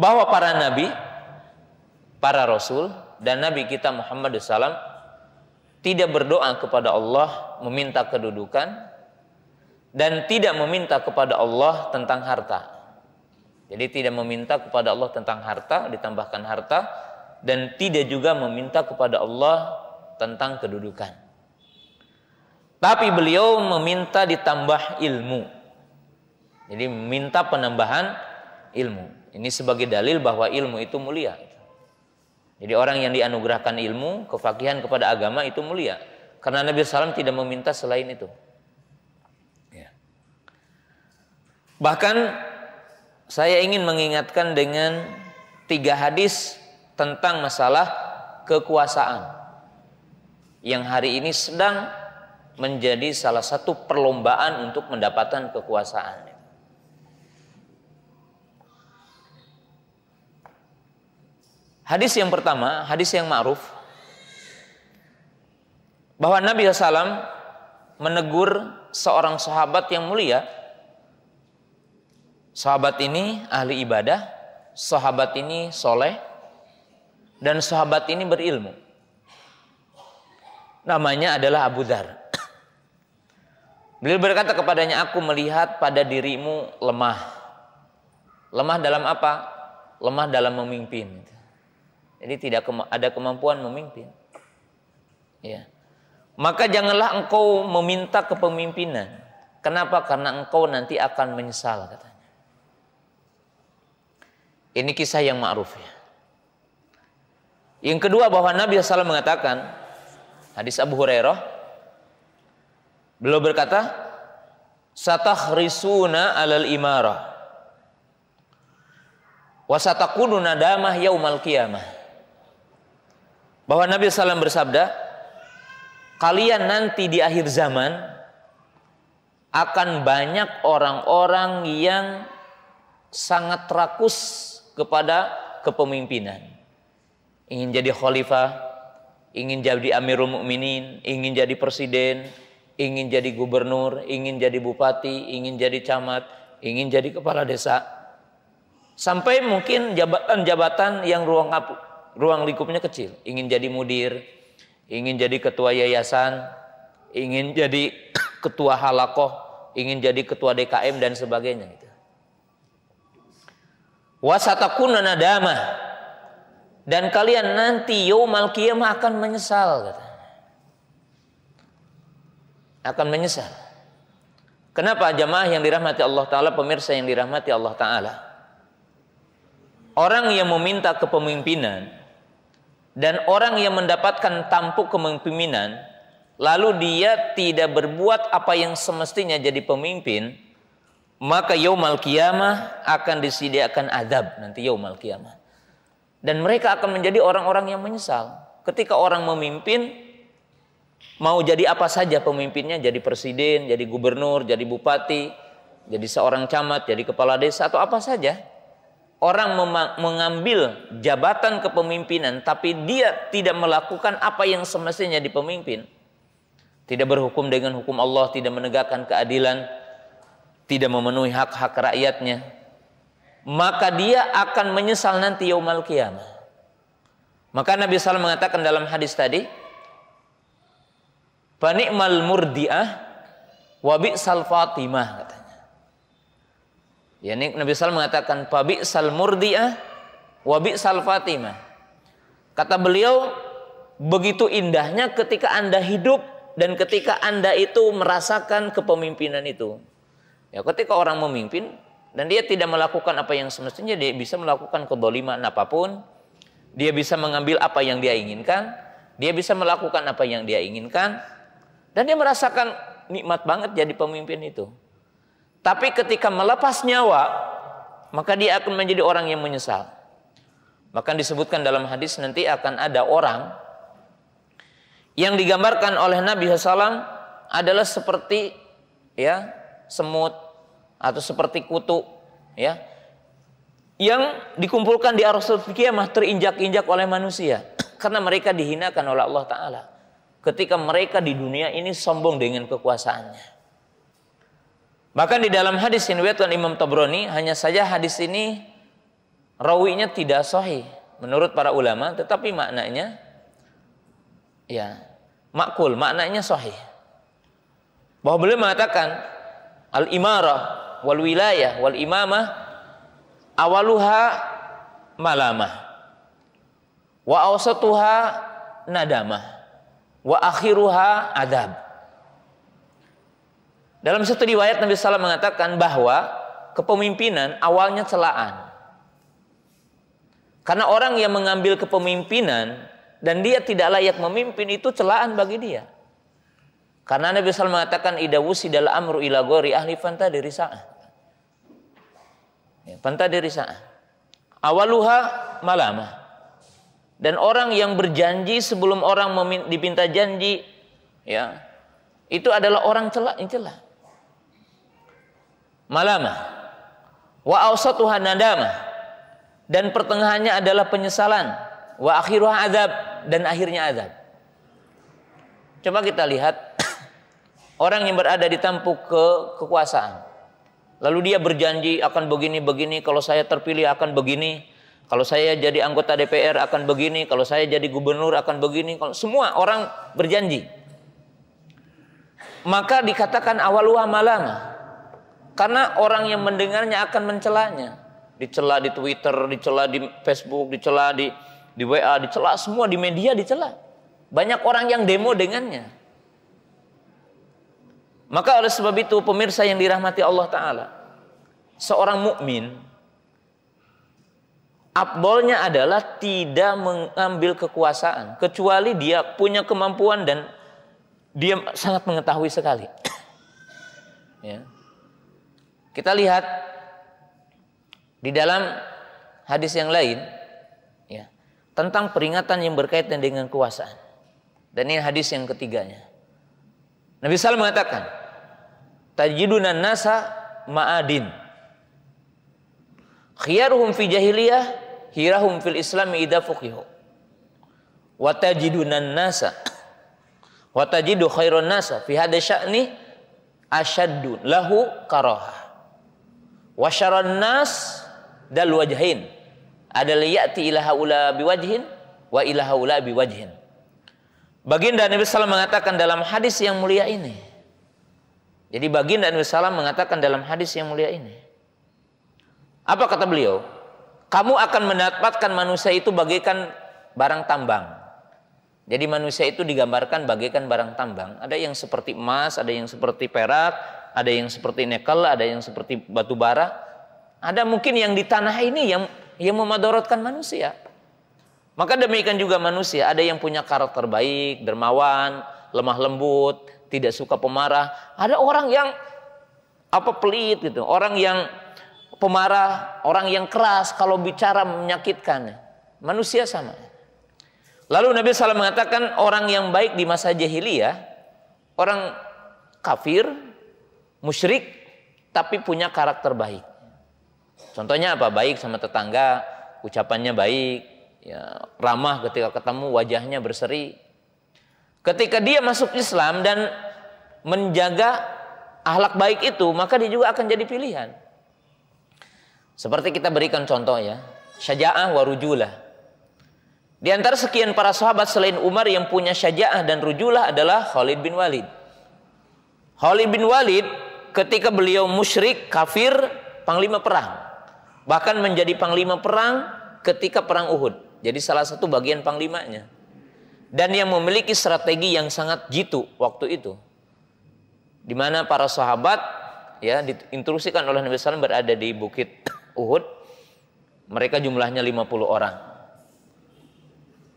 Bahwa para nabi, para rasul, dan nabi kita Muhammad SAW tidak berdoa kepada Allah meminta kedudukan dan tidak meminta kepada Allah tentang harta. Jadi tidak meminta kepada Allah tentang harta, ditambahkan harta, dan tidak juga meminta kepada Allah tentang kedudukan. Tapi beliau meminta ditambah ilmu. Jadi minta penambahan ilmu. Ini sebagai dalil bahwa ilmu itu mulia. Jadi orang yang dianugerahkan ilmu, kefakihan kepada agama itu mulia. Karena Nabi SAW tidak meminta selain itu. Ya. Bahkan saya ingin mengingatkan dengan tiga hadis tentang masalah kekuasaan. Yang hari ini sedang menjadi salah satu perlombaan untuk mendapatkan kekuasaan. Hadis yang pertama, hadis yang ma'ruf bahwa Nabi SAW menegur seorang sahabat yang mulia. Sahabat ini ahli ibadah, sahabat ini soleh, dan sahabat ini berilmu. Namanya adalah Abu Dhar. Beliau berkata kepadanya, aku melihat pada dirimu lemah. Lemah dalam apa? Lemah dalam memimpin. Jadi tidak kema ada kemampuan memimpin. Ya. Maka janganlah engkau meminta kepemimpinan. Kenapa? Karena engkau nanti akan menyesal katanya. Ini kisah yang ma'ruf ya. Yang kedua bahwa Nabi SAW mengatakan hadis Abu Hurairah beliau berkata risuna alal imarah wasatakunu nadamah yaumal qiyamah bahwa Nabi SAW bersabda, kalian nanti di akhir zaman akan banyak orang-orang yang sangat rakus kepada kepemimpinan. Ingin jadi khalifah, ingin jadi amirul mukminin, ingin jadi presiden, ingin jadi gubernur, ingin jadi bupati, ingin jadi camat, ingin jadi kepala desa. Sampai mungkin jabatan-jabatan yang ruang ruang lingkupnya kecil. Ingin jadi mudir, ingin jadi ketua yayasan, ingin jadi ketua halakoh, ingin jadi ketua DKM dan sebagainya. Gitu. Wasatakuna nadama dan kalian nanti yomal qiyamah akan menyesal kata. Akan menyesal. Kenapa jamaah yang dirahmati Allah taala, pemirsa yang dirahmati Allah taala? Orang yang meminta kepemimpinan dan orang yang mendapatkan tampuk kepemimpinan lalu dia tidak berbuat apa yang semestinya jadi pemimpin maka yaumal kiamah akan disediakan adab nanti yaumal kiamah dan mereka akan menjadi orang-orang yang menyesal ketika orang memimpin mau jadi apa saja pemimpinnya jadi presiden jadi gubernur jadi bupati jadi seorang camat jadi kepala desa atau apa saja orang mengambil jabatan kepemimpinan tapi dia tidak melakukan apa yang semestinya dipemimpin tidak berhukum dengan hukum Allah tidak menegakkan keadilan tidak memenuhi hak-hak rakyatnya maka dia akan menyesal nanti yaumal kiamah maka Nabi SAW mengatakan dalam hadis tadi panikmal murdiah wabi fatimah ini Nabi SAW mengatakan pabi sal murdiah wabi sal fatimah. Kata beliau begitu indahnya ketika anda hidup dan ketika anda itu merasakan kepemimpinan itu. Ya ketika orang memimpin dan dia tidak melakukan apa yang semestinya dia bisa melakukan kedoliman apapun. Dia bisa mengambil apa yang dia inginkan. Dia bisa melakukan apa yang dia inginkan. Dan dia merasakan nikmat banget jadi pemimpin itu. Tapi ketika melepas nyawa, maka dia akan menjadi orang yang menyesal. Bahkan disebutkan dalam hadis nanti akan ada orang yang digambarkan oleh Nabi SAW adalah seperti ya semut atau seperti kutu ya yang dikumpulkan di arus kiamah terinjak-injak oleh manusia karena mereka dihinakan oleh Allah Ta'ala ketika mereka di dunia ini sombong dengan kekuasaannya. Bahkan di dalam hadis yang diriwayatkan Imam Tabrani hanya saja hadis ini rawinya tidak sahih menurut para ulama tetapi maknanya ya makul maknanya sahih. Bahwa beliau mengatakan al-imarah wal wilayah wal imamah awaluha malamah wa awsatuha nadamah wa akhiruha adab. Dalam satu riwayat Nabi SAW mengatakan bahwa kepemimpinan awalnya celaan. Karena orang yang mengambil kepemimpinan dan dia tidak layak memimpin itu celaan bagi dia. Karena Nabi SAW mengatakan idawusi dalam amru ila gori ahli fanta diri ya, fanta diri Awaluha malama, Dan orang yang berjanji sebelum orang dipinta janji, ya, itu adalah orang celah, celah malamah wa awsatuha nadamah dan pertengahannya adalah penyesalan wa akhiruha azab dan akhirnya azab. Coba kita lihat orang yang berada di tampuk ke kekuasaan. Lalu dia berjanji akan begini-begini, kalau saya terpilih akan begini, kalau saya jadi anggota DPR akan begini, kalau saya jadi gubernur akan begini, kalau semua orang berjanji. Maka dikatakan awaluha malamah karena orang yang mendengarnya akan mencelanya. Dicela di Twitter, dicela di Facebook, dicela di di WA, dicela semua di media dicela. Banyak orang yang demo dengannya. Maka oleh sebab itu pemirsa yang dirahmati Allah taala, seorang mukmin Abdolnya adalah tidak mengambil kekuasaan kecuali dia punya kemampuan dan dia sangat mengetahui sekali. ya. Kita lihat di dalam hadis yang lain ya, tentang peringatan yang berkaitan dengan kekuasaan. Dan ini hadis yang ketiganya. Nabi SAW mengatakan, tajidunan nasa ma'adin. Khiyaruhum fi jahiliyah, hirahum fil islami idha fukihu. Watajidunan nasa. Watajidu khairun nasa. Fi hadis sya'ni asyaddu lahu karohah wasyaron nas dal wajhin adalah liyati ilaha ula biwajhin wa ilaha ula biwajhin baginda Nabi SAW mengatakan dalam hadis yang mulia ini jadi baginda Nabi SAW mengatakan dalam hadis yang mulia ini apa kata beliau kamu akan mendapatkan manusia itu bagaikan barang tambang jadi manusia itu digambarkan bagaikan barang tambang ada yang seperti emas ada yang seperti perak ada yang seperti nikel, ada yang seperti batu bara, ada mungkin yang di tanah ini yang yang memadorotkan manusia. Maka demikian juga manusia, ada yang punya karakter baik, dermawan, lemah lembut, tidak suka pemarah. Ada orang yang apa pelit gitu, orang yang pemarah, orang yang keras kalau bicara menyakitkan. Manusia sama. Lalu Nabi SAW mengatakan orang yang baik di masa jahiliyah, orang kafir musyrik tapi punya karakter baik. Contohnya apa? Baik sama tetangga, ucapannya baik, ya, ramah ketika ketemu, wajahnya berseri. Ketika dia masuk Islam dan menjaga ahlak baik itu, maka dia juga akan jadi pilihan. Seperti kita berikan contoh ya, syaja'ah wa rujulah. Di antara sekian para sahabat selain Umar yang punya syaja'ah dan rujulah adalah Khalid bin Walid. Khalid bin Walid ketika beliau musyrik, kafir, panglima perang. Bahkan menjadi panglima perang ketika perang Uhud. Jadi salah satu bagian panglimanya. Dan yang memiliki strategi yang sangat jitu waktu itu. Di mana para sahabat ya diintrusikan oleh Nabi SAW berada di bukit Uhud. Mereka jumlahnya 50 orang.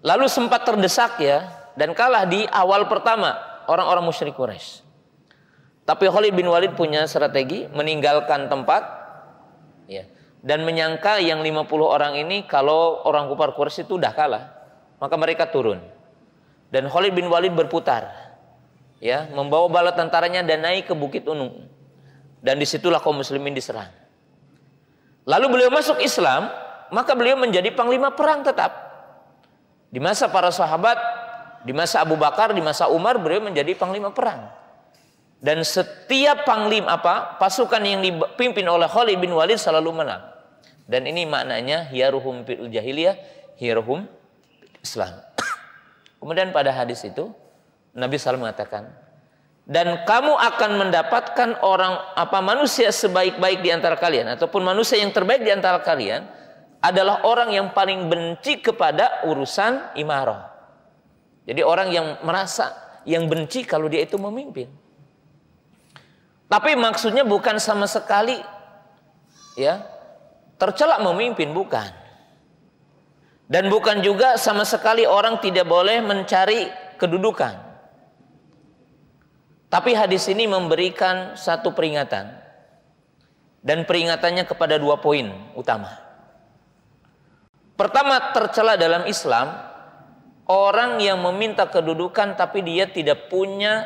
Lalu sempat terdesak ya dan kalah di awal pertama orang-orang musyrik Quraisy. Tapi Khalid bin Walid punya strategi meninggalkan tempat ya, dan menyangka yang 50 orang ini kalau orang kupar Quraisy itu udah kalah, maka mereka turun. Dan Khalid bin Walid berputar ya, membawa bala tentaranya dan naik ke Bukit Unung. Dan disitulah kaum muslimin diserang. Lalu beliau masuk Islam, maka beliau menjadi panglima perang tetap. Di masa para sahabat, di masa Abu Bakar, di masa Umar, beliau menjadi panglima perang. Dan setiap panglim apa pasukan yang dipimpin oleh Khalid bin Walid selalu menang. Dan ini maknanya hiruhum fil jahiliyah, hiruhum Islam. Kemudian pada hadis itu Nabi SAW mengatakan, dan kamu akan mendapatkan orang apa manusia sebaik-baik di antara kalian ataupun manusia yang terbaik di antara kalian adalah orang yang paling benci kepada urusan imarah. Jadi orang yang merasa yang benci kalau dia itu memimpin. Tapi maksudnya bukan sama sekali ya tercelak memimpin bukan. Dan bukan juga sama sekali orang tidak boleh mencari kedudukan. Tapi hadis ini memberikan satu peringatan. Dan peringatannya kepada dua poin utama. Pertama, tercela dalam Islam orang yang meminta kedudukan tapi dia tidak punya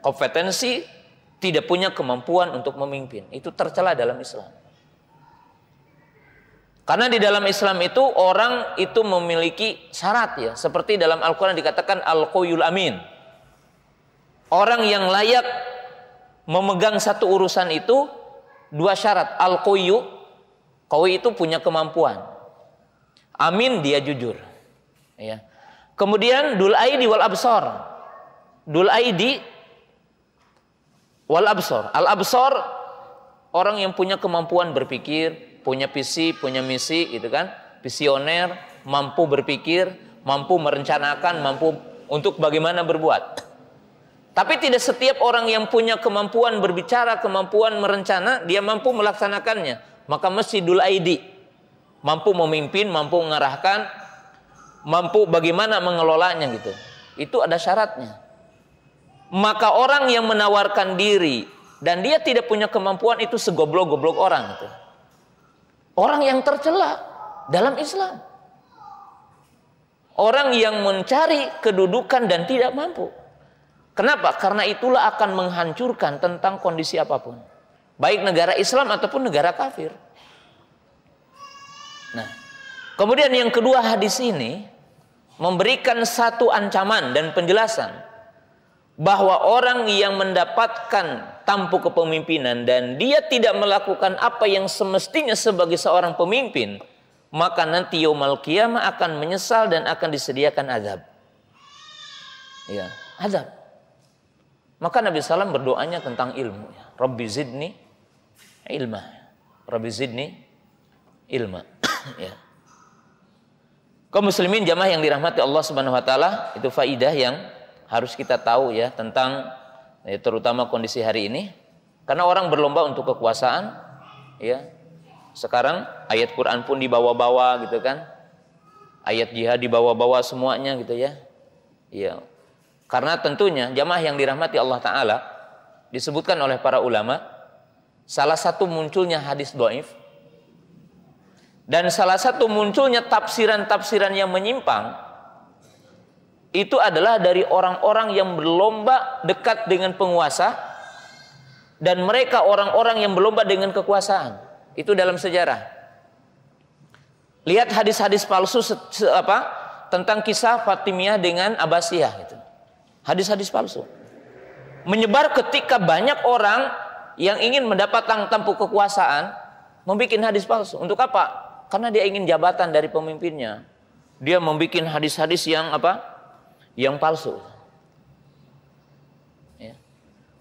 kompetensi tidak punya kemampuan untuk memimpin. Itu tercela dalam Islam. Karena di dalam Islam itu orang itu memiliki syarat ya, seperti dalam Al-Qur'an dikatakan al qayyul amin. Orang yang layak memegang satu urusan itu dua syarat, al qayyu qawi itu punya kemampuan. Amin dia jujur. Ya. Kemudian dul aidi wal absor. Dul aidi Wal absor. Al absor orang yang punya kemampuan berpikir, punya visi, punya misi, gitu kan? Visioner, mampu berpikir, mampu merencanakan, mampu untuk bagaimana berbuat. Tapi tidak setiap orang yang punya kemampuan berbicara, kemampuan merencana, dia mampu melaksanakannya. Maka mesti dulu id mampu memimpin, mampu mengarahkan, mampu bagaimana mengelolanya gitu. Itu ada syaratnya. Maka orang yang menawarkan diri dan dia tidak punya kemampuan itu segoblok-goblok orang itu. Orang yang tercela dalam Islam. Orang yang mencari kedudukan dan tidak mampu. Kenapa? Karena itulah akan menghancurkan tentang kondisi apapun. Baik negara Islam ataupun negara kafir. Nah, kemudian yang kedua hadis ini memberikan satu ancaman dan penjelasan bahwa orang yang mendapatkan tampu kepemimpinan dan dia tidak melakukan apa yang semestinya sebagai seorang pemimpin, maka nanti yaumal qiyamah akan menyesal dan akan disediakan azab. Ya, azab. Maka Nabi SAW berdoanya tentang ilmu. Ya. Rabbi zidni ilma. Rabbi zidni ilma. ya. Kau muslimin jamaah yang dirahmati Allah Subhanahu wa taala, itu faidah yang harus kita tahu ya tentang ya, terutama kondisi hari ini karena orang berlomba untuk kekuasaan ya sekarang ayat Quran pun dibawa-bawa gitu kan ayat jihad dibawa-bawa semuanya gitu ya ya karena tentunya jamaah yang dirahmati Allah taala disebutkan oleh para ulama salah satu munculnya hadis doif dan salah satu munculnya tafsiran-tafsiran yang menyimpang itu adalah dari orang-orang yang berlomba dekat dengan penguasa dan mereka orang-orang yang berlomba dengan kekuasaan. Itu dalam sejarah. Lihat hadis-hadis palsu se, se, apa tentang kisah Fatimiyah dengan Abbasiyah gitu. Hadis-hadis palsu. Menyebar ketika banyak orang yang ingin mendapatkan tampuk kekuasaan membuat hadis palsu. Untuk apa? Karena dia ingin jabatan dari pemimpinnya. Dia membuat hadis-hadis yang apa? yang palsu. Ya.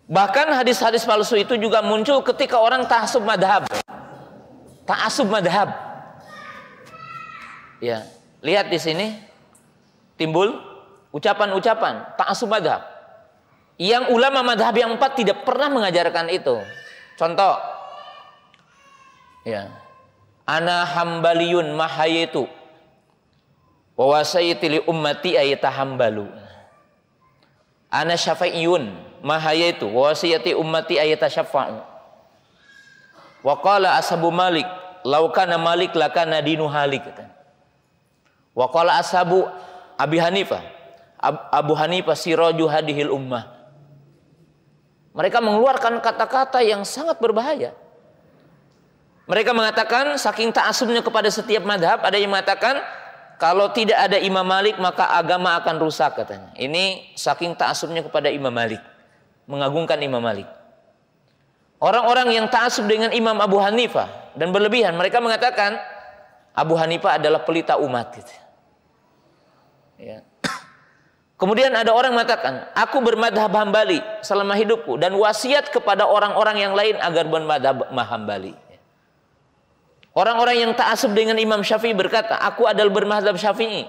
Bahkan hadis-hadis palsu itu juga muncul ketika orang ta'asub madhab. Ta'asub madhab. Ya, lihat di sini timbul ucapan-ucapan ta'asub madhab. Yang ulama madhab yang empat tidak pernah mengajarkan itu. Contoh, ya, ana hambaliyun mahayitu. Wa wasayiti li ummati ayatahambalu. Ana syafaiyun mahaya itu wa wasiyati ummati ayatasyafa'u. Wa qala ashabu Malik law kana Malik lakana dinu halik. Wa qala ashabu Abi Hanifah Abu Hanifah siraju hadihil ummah. Mereka mengeluarkan kata-kata yang sangat berbahaya. Mereka mengatakan saking tak asumnya kepada setiap madhab ada yang mengatakan kalau tidak ada Imam Malik maka agama akan rusak katanya. Ini saking ta'asubnya kepada Imam Malik. Mengagungkan Imam Malik. Orang-orang yang ta'asub dengan Imam Abu Hanifah dan berlebihan mereka mengatakan Abu Hanifah adalah pelita umat gitu. Ya. Kemudian ada orang mengatakan, aku bermadhab hambali selama hidupku dan wasiat kepada orang-orang yang lain agar bermadhab mahambali. Orang-orang yang tak asub dengan Imam Syafi'i berkata, aku adalah bermazhab Syafi'i.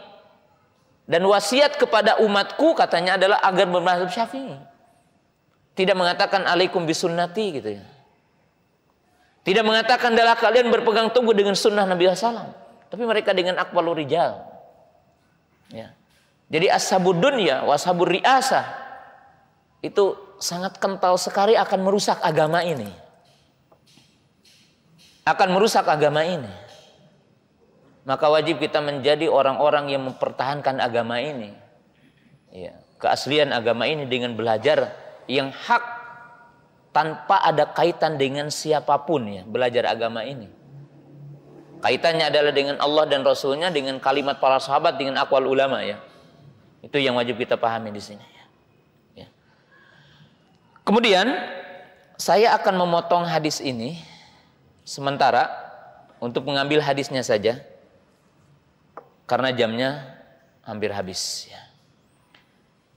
Dan wasiat kepada umatku katanya adalah agar bermazhab Syafi'i. Tidak mengatakan alaikum bisunnati gitu ya. Tidak mengatakan adalah kalian berpegang teguh dengan sunnah Nabi SAW. Tapi mereka dengan akbalur rijal. Ya. Jadi ashabu dunya washabur ri'asa itu sangat kental sekali akan merusak agama ini akan merusak agama ini. Maka wajib kita menjadi orang-orang yang mempertahankan agama ini. Ya, keaslian agama ini dengan belajar yang hak tanpa ada kaitan dengan siapapun ya belajar agama ini. Kaitannya adalah dengan Allah dan Rasulnya, dengan kalimat para sahabat, dengan akwal ulama ya. Itu yang wajib kita pahami di sini. Ya. ya. Kemudian saya akan memotong hadis ini sementara untuk mengambil hadisnya saja karena jamnya hampir habis ya.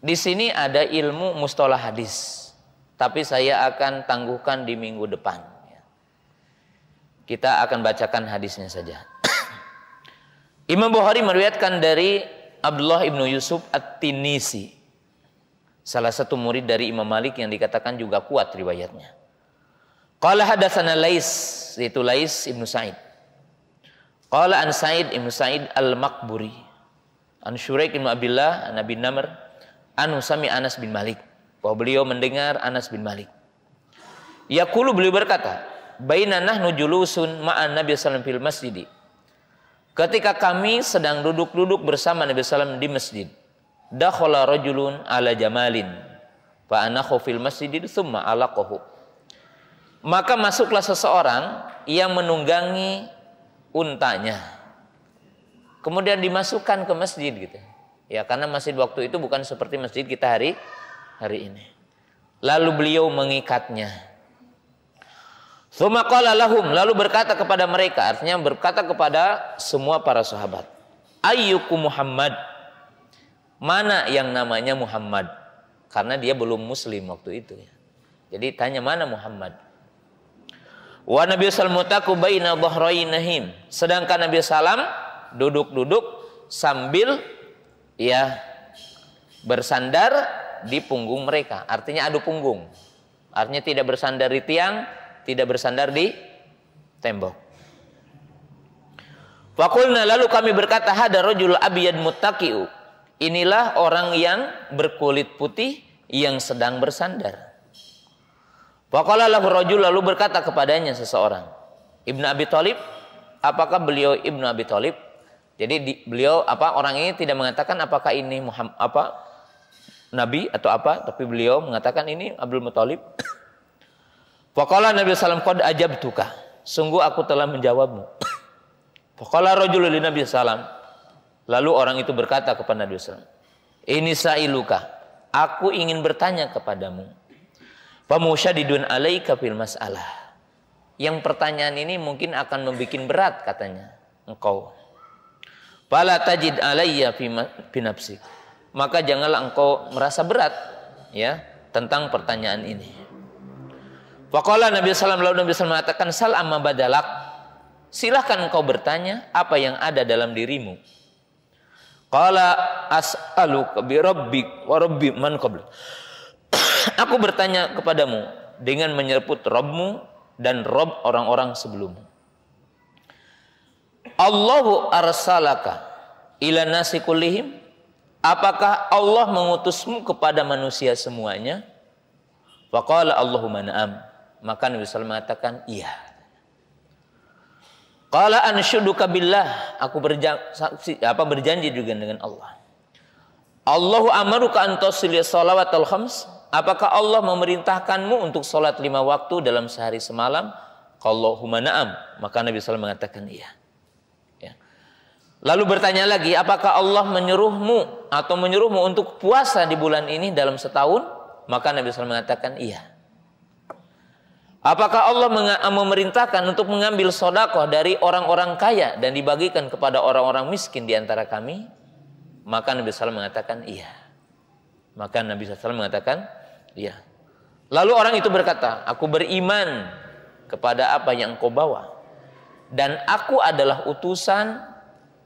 Di sini ada ilmu mustalah hadis, tapi saya akan tangguhkan di minggu depan. Ya. Kita akan bacakan hadisnya saja. Imam Bukhari meriwayatkan dari Abdullah ibnu Yusuf at-Tinisi, salah satu murid dari Imam Malik yang dikatakan juga kuat riwayatnya. Qala hadatsana Lais, yaitu Lais Ibnu Sa'id. Qala an Sa'id Ibnu Sa'id Al-Makburi. An Syuraik bin Abdullah, an Nabi Namr, an Usami Anas bin Malik. Bahwa beliau mendengar Anas bin Malik. Yaqulu beliau berkata, "Baina nahnu julusun ma'an Nabi sallallahu fil masjid." Ketika kami sedang duduk-duduk bersama Nabi sallallahu di masjid, dakhala rajulun ala jamalin fa anakhu fil masjid tsumma alaqahu maka masuklah seseorang yang menunggangi untanya. Kemudian dimasukkan ke masjid gitu. Ya karena masjid waktu itu bukan seperti masjid kita hari hari ini. Lalu beliau mengikatnya. lalu berkata kepada mereka, artinya berkata kepada semua para sahabat. Ayyuku Muhammad. Mana yang namanya Muhammad? Karena dia belum muslim waktu itu ya. Jadi tanya mana Muhammad? Wa Nabi mutaku baina nahim. Sedangkan Nabi Salam duduk-duduk sambil ya bersandar di punggung mereka. Artinya adu punggung. Artinya tidak bersandar di tiang, tidak bersandar di tembok. Fakulna lalu kami berkata hada rojul abiyad mutakiu. Inilah orang yang berkulit putih yang sedang bersandar. Faqala lahu rajul lalu berkata kepadanya seseorang, Ibnu Abi Thalib, apakah beliau Ibnu Abi Thalib? Jadi di, beliau apa orang ini tidak mengatakan apakah ini Muhammad apa nabi atau apa, tapi beliau mengatakan ini Abdul Muthalib. Faqala Nabi sallallahu alaihi wasallam aja tuka. Sungguh aku telah menjawabmu. Faqala rojul lalu Nabi sallam. Lalu orang itu berkata kepada Nabi sallam, "Ini sa'iluka. Aku ingin bertanya kepadamu." Famusyadidun alaika fil mas'alah. Yang pertanyaan ini mungkin akan membuat berat katanya engkau. Fala tajid alayya binafsik. Maka janganlah engkau merasa berat ya tentang pertanyaan ini. Waqala Nabi sallallahu alaihi wasallam Nabi SAW mengatakan sal amma badalak. Silahkan engkau bertanya apa yang ada dalam dirimu. Qala as'aluka bi rabbik wa rabbi man qabla. Aku bertanya kepadamu dengan menyebut Robmu dan Rob orang-orang sebelummu. Allahu arsalaka ila nasi kullihim? Apakah Allah mengutusmu kepada manusia semuanya? Faqala Allahumma na'am. Maka Nabi Sallam mengatakan, iya. Qala ansyuduka billah. Aku berjanji, apa, berjanji juga dengan Allah. Allahu amaruka an salawat al khams Apakah Allah memerintahkanmu untuk sholat lima waktu dalam sehari semalam? Kalau na'am. Maka Nabi SAW mengatakan iya. Ya. Lalu bertanya lagi, apakah Allah menyuruhmu atau menyuruhmu untuk puasa di bulan ini dalam setahun? Maka Nabi SAW mengatakan iya. Apakah Allah memerintahkan untuk mengambil sodakoh dari orang-orang kaya dan dibagikan kepada orang-orang miskin di antara kami? Maka Nabi SAW mengatakan iya. Maka Nabi SAW mengatakan, Ya, Lalu orang itu berkata, "Aku beriman kepada apa yang engkau bawa dan aku adalah utusan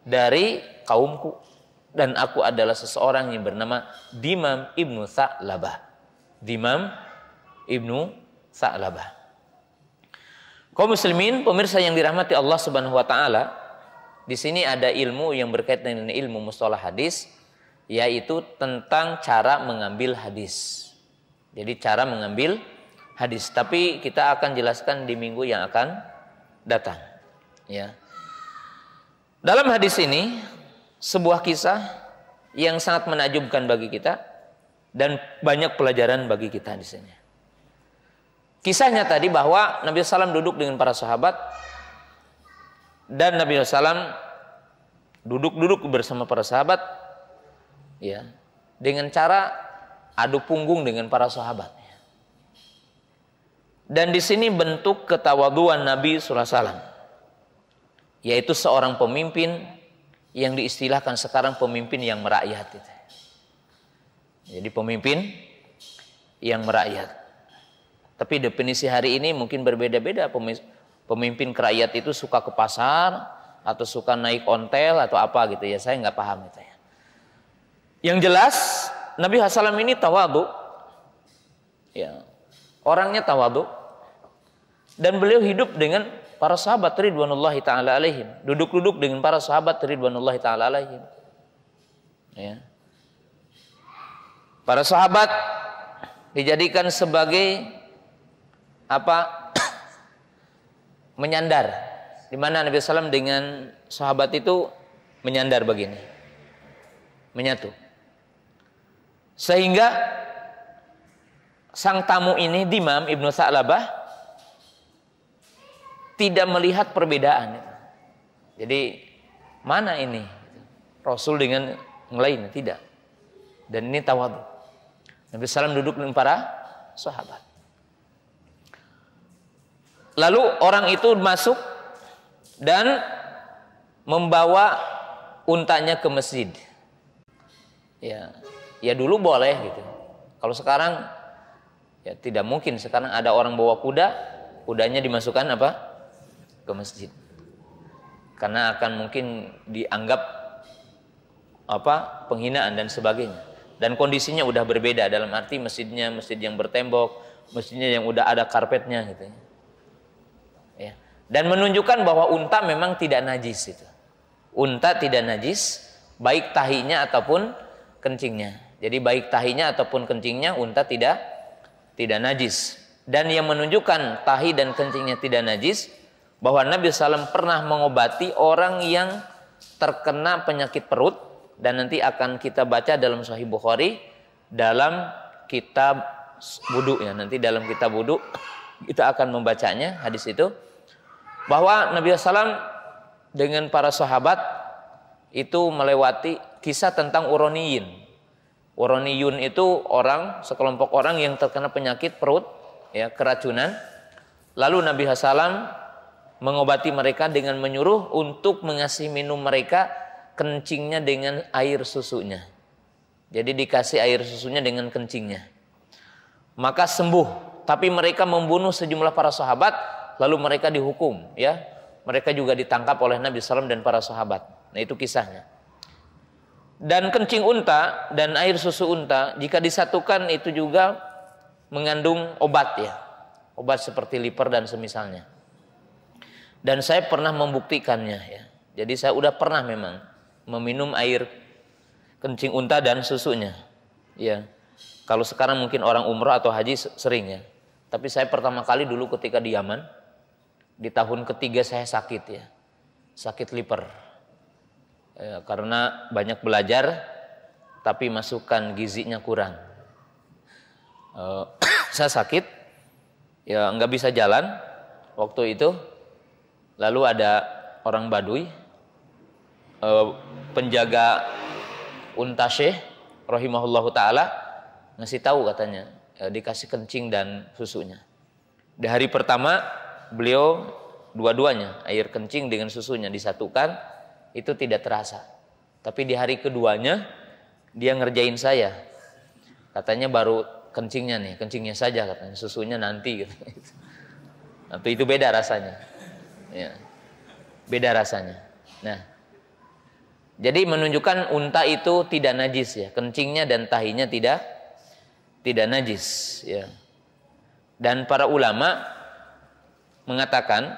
dari kaumku dan aku adalah seseorang yang bernama Dimam Ibnu Sa'labah." Dimam Ibnu Sa'labah. Kau muslimin, pemirsa yang dirahmati Allah Subhanahu wa taala, di sini ada ilmu yang berkaitan dengan ilmu mustalah hadis yaitu tentang cara mengambil hadis. Jadi cara mengambil hadis. Tapi kita akan jelaskan di minggu yang akan datang. Ya. Dalam hadis ini sebuah kisah yang sangat menakjubkan bagi kita dan banyak pelajaran bagi kita di sini. Kisahnya tadi bahwa Nabi Sallam duduk dengan para sahabat dan Nabi Sallam duduk-duduk bersama para sahabat ya dengan cara adu punggung dengan para sahabatnya. Dan di sini bentuk ketawaduan Nabi SAW. Yaitu seorang pemimpin yang diistilahkan sekarang pemimpin yang merakyat. Jadi pemimpin yang merakyat. Tapi definisi hari ini mungkin berbeda-beda. Pemimpin kerakyat itu suka ke pasar atau suka naik ontel atau apa gitu ya. Saya nggak paham itu ya. Yang jelas Nabi Hasalam ini tawadu. Ya. Orangnya tawadu. Dan beliau hidup dengan para sahabat ridwanullahi taala alaihim, duduk-duduk dengan para sahabat ridwanullahi taala alaihim. Ya. Para sahabat dijadikan sebagai apa? menyandar. Di mana Nabi Sallam dengan sahabat itu menyandar begini. Menyatu. Sehingga sang tamu ini Dimam Ibnu Sa'labah tidak melihat perbedaan. Jadi mana ini? Rasul dengan yang lain tidak. Dan ini tawadhu. Nabi salam duduk dengan para sahabat. Lalu orang itu masuk dan membawa untanya ke masjid. Ya, ya dulu boleh gitu. Kalau sekarang ya tidak mungkin sekarang ada orang bawa kuda, kudanya dimasukkan apa? ke masjid. Karena akan mungkin dianggap apa? penghinaan dan sebagainya. Dan kondisinya udah berbeda dalam arti masjidnya masjid yang bertembok, masjidnya yang udah ada karpetnya gitu ya. ya. Dan menunjukkan bahwa unta memang tidak najis itu. Unta tidak najis, baik tahinya ataupun kencingnya. Jadi baik tahinya ataupun kencingnya unta tidak tidak najis. Dan yang menunjukkan tahi dan kencingnya tidak najis bahwa Nabi Sallam pernah mengobati orang yang terkena penyakit perut dan nanti akan kita baca dalam Sahih Bukhari dalam kitab wudhu ya nanti dalam kitab wudhu kita akan membacanya hadis itu bahwa Nabi Sallam dengan para sahabat itu melewati kisah tentang uroniyin Waroniyun itu orang, sekelompok orang yang terkena penyakit perut, ya, keracunan. Lalu Nabi Hasan mengobati mereka dengan menyuruh untuk mengasih minum mereka kencingnya dengan air susunya. Jadi dikasih air susunya dengan kencingnya. Maka sembuh, tapi mereka membunuh sejumlah para sahabat, lalu mereka dihukum, ya. Mereka juga ditangkap oleh Nabi Sallam dan para sahabat. Nah itu kisahnya dan kencing unta dan air susu unta jika disatukan itu juga mengandung obat ya obat seperti liver dan semisalnya dan saya pernah membuktikannya ya jadi saya udah pernah memang meminum air kencing unta dan susunya ya kalau sekarang mungkin orang umroh atau haji sering ya tapi saya pertama kali dulu ketika di Yaman di tahun ketiga saya sakit ya sakit liver ya, karena banyak belajar tapi masukan gizinya kurang. Uh, saya sakit, ya nggak bisa jalan waktu itu. Lalu ada orang Baduy, uh, penjaga untashe, Rohimahullahu taala, ngasih tahu katanya dikasih kencing dan susunya. Di hari pertama beliau dua-duanya air kencing dengan susunya disatukan itu tidak terasa. Tapi di hari keduanya dia ngerjain saya. Katanya baru kencingnya nih, kencingnya saja katanya, susunya nanti Tapi gitu. nah, itu beda rasanya. Ya. Beda rasanya. Nah, jadi menunjukkan unta itu tidak najis ya, kencingnya dan tahinya tidak tidak najis ya. Dan para ulama mengatakan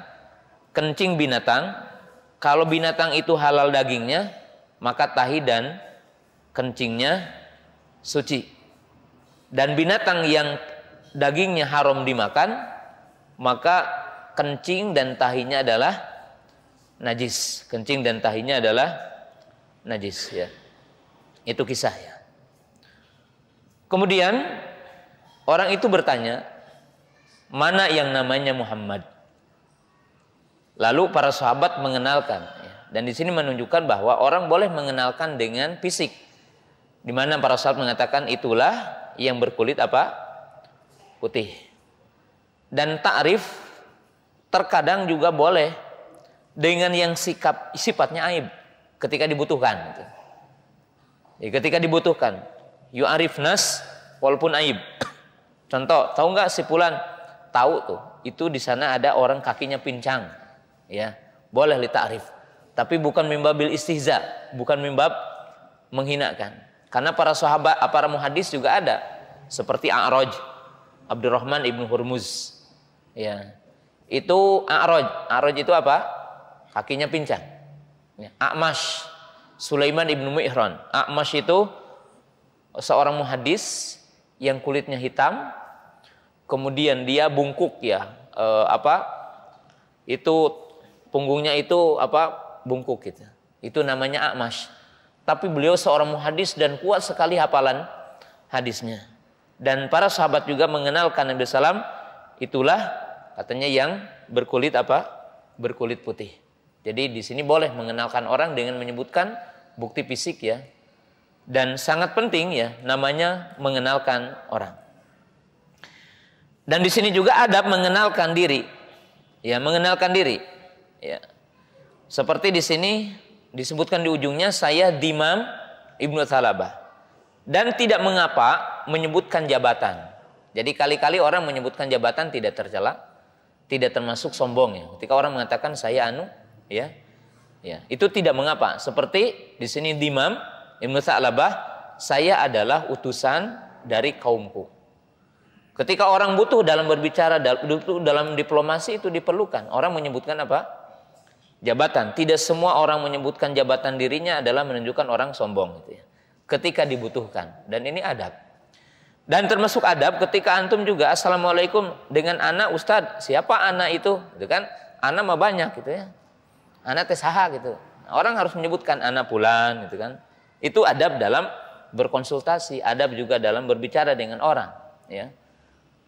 kencing binatang kalau binatang itu halal dagingnya, maka tahi dan kencingnya suci. Dan binatang yang dagingnya haram dimakan, maka kencing dan tahinya adalah najis. Kencing dan tahinya adalah najis ya. Itu kisahnya. Kemudian orang itu bertanya, mana yang namanya Muhammad? Lalu para sahabat mengenalkan. Ya. Dan di sini menunjukkan bahwa orang boleh mengenalkan dengan fisik. Di mana para sahabat mengatakan itulah yang berkulit apa? Putih. Dan takrif terkadang juga boleh dengan yang sikap sifatnya aib ketika dibutuhkan. Jadi gitu. ya, ketika dibutuhkan, you nas walaupun aib. Contoh, tahu nggak si Pulan? Tahu tuh, itu di sana ada orang kakinya pincang ya boleh ditakrif tapi bukan mimbabil istihza bukan mimbab menghinakan karena para sahabat ah, para muhadis juga ada seperti A'raj Abdurrahman ibnu Hurmuz ya itu A'raj A'raj itu apa kakinya pincang ya. A'mash Sulaiman ibnu Mi'hran A'mash itu seorang muhadis yang kulitnya hitam kemudian dia bungkuk ya eh, apa itu punggungnya itu apa bungkuk gitu. Itu namanya akmas. Tapi beliau seorang muhadis dan kuat sekali hafalan hadisnya. Dan para sahabat juga mengenalkan Nabi Sallam itulah katanya yang berkulit apa? Berkulit putih. Jadi di sini boleh mengenalkan orang dengan menyebutkan bukti fisik ya. Dan sangat penting ya namanya mengenalkan orang. Dan di sini juga adab mengenalkan diri. Ya, mengenalkan diri. Ya. Seperti di sini disebutkan di ujungnya saya Dimam Ibnu Thalabah. Dan tidak mengapa menyebutkan jabatan. Jadi kali-kali orang menyebutkan jabatan tidak tercela, tidak termasuk sombong ya. Ketika orang mengatakan saya anu, ya. Ya, itu tidak mengapa. Seperti di sini Dimam Ibnu Thalabah, saya adalah utusan dari kaumku. Ketika orang butuh dalam berbicara, dalam diplomasi itu diperlukan. Orang menyebutkan apa? jabatan. Tidak semua orang menyebutkan jabatan dirinya adalah menunjukkan orang sombong gitu ya. Ketika dibutuhkan dan ini adab. Dan termasuk adab ketika antum juga assalamualaikum dengan anak ustad siapa anak itu gitu kan anak mah banyak gitu ya anak tesaha gitu orang harus menyebutkan anak pulan gitu kan itu adab dalam berkonsultasi adab juga dalam berbicara dengan orang ya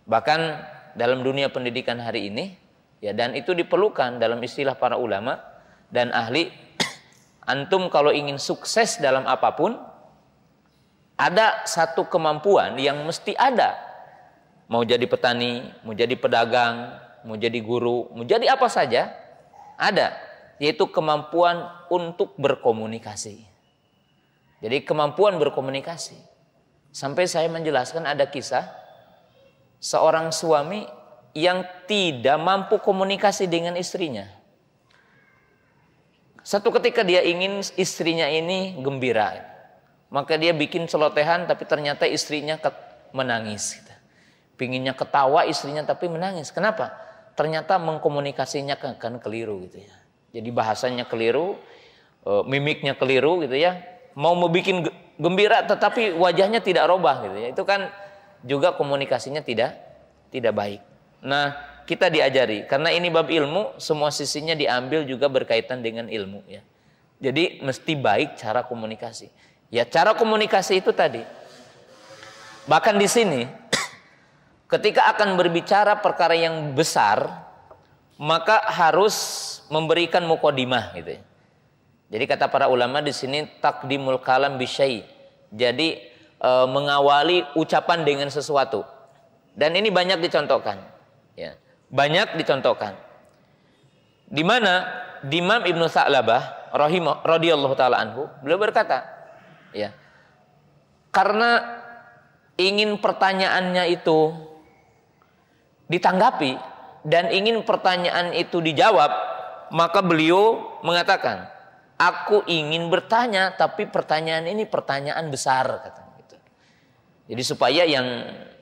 bahkan dalam dunia pendidikan hari ini Ya, dan itu diperlukan dalam istilah para ulama dan ahli. Antum kalau ingin sukses dalam apapun, ada satu kemampuan yang mesti ada. Mau jadi petani, mau jadi pedagang, mau jadi guru, mau jadi apa saja, ada. Yaitu kemampuan untuk berkomunikasi. Jadi kemampuan berkomunikasi. Sampai saya menjelaskan ada kisah seorang suami yang tidak mampu komunikasi dengan istrinya. Satu ketika dia ingin istrinya ini gembira, maka dia bikin celotehan tapi ternyata istrinya menangis. Pinginnya ketawa istrinya tapi menangis. Kenapa? Ternyata mengkomunikasinya kan keliru gitu ya. Jadi bahasanya keliru, e, mimiknya keliru gitu ya. Mau membuat gembira tetapi wajahnya tidak robah gitu ya. Itu kan juga komunikasinya tidak tidak baik. Nah, kita diajari karena ini bab ilmu, semua sisinya diambil juga berkaitan dengan ilmu ya. Jadi mesti baik cara komunikasi. Ya, cara komunikasi itu tadi. Bahkan di sini ketika akan berbicara perkara yang besar, maka harus memberikan mukodimah gitu ya. Jadi kata para ulama di sini takdimul kalam bisyai. Jadi e, mengawali ucapan dengan sesuatu. Dan ini banyak dicontohkan. Ya. Banyak dicontohkan. Di mana Dimam Ibnu Sa'labah radhiyallahu taala anhu beliau berkata, ya. Karena ingin pertanyaannya itu ditanggapi dan ingin pertanyaan itu dijawab, maka beliau mengatakan, "Aku ingin bertanya, tapi pertanyaan ini pertanyaan besar," kata gitu. Jadi supaya yang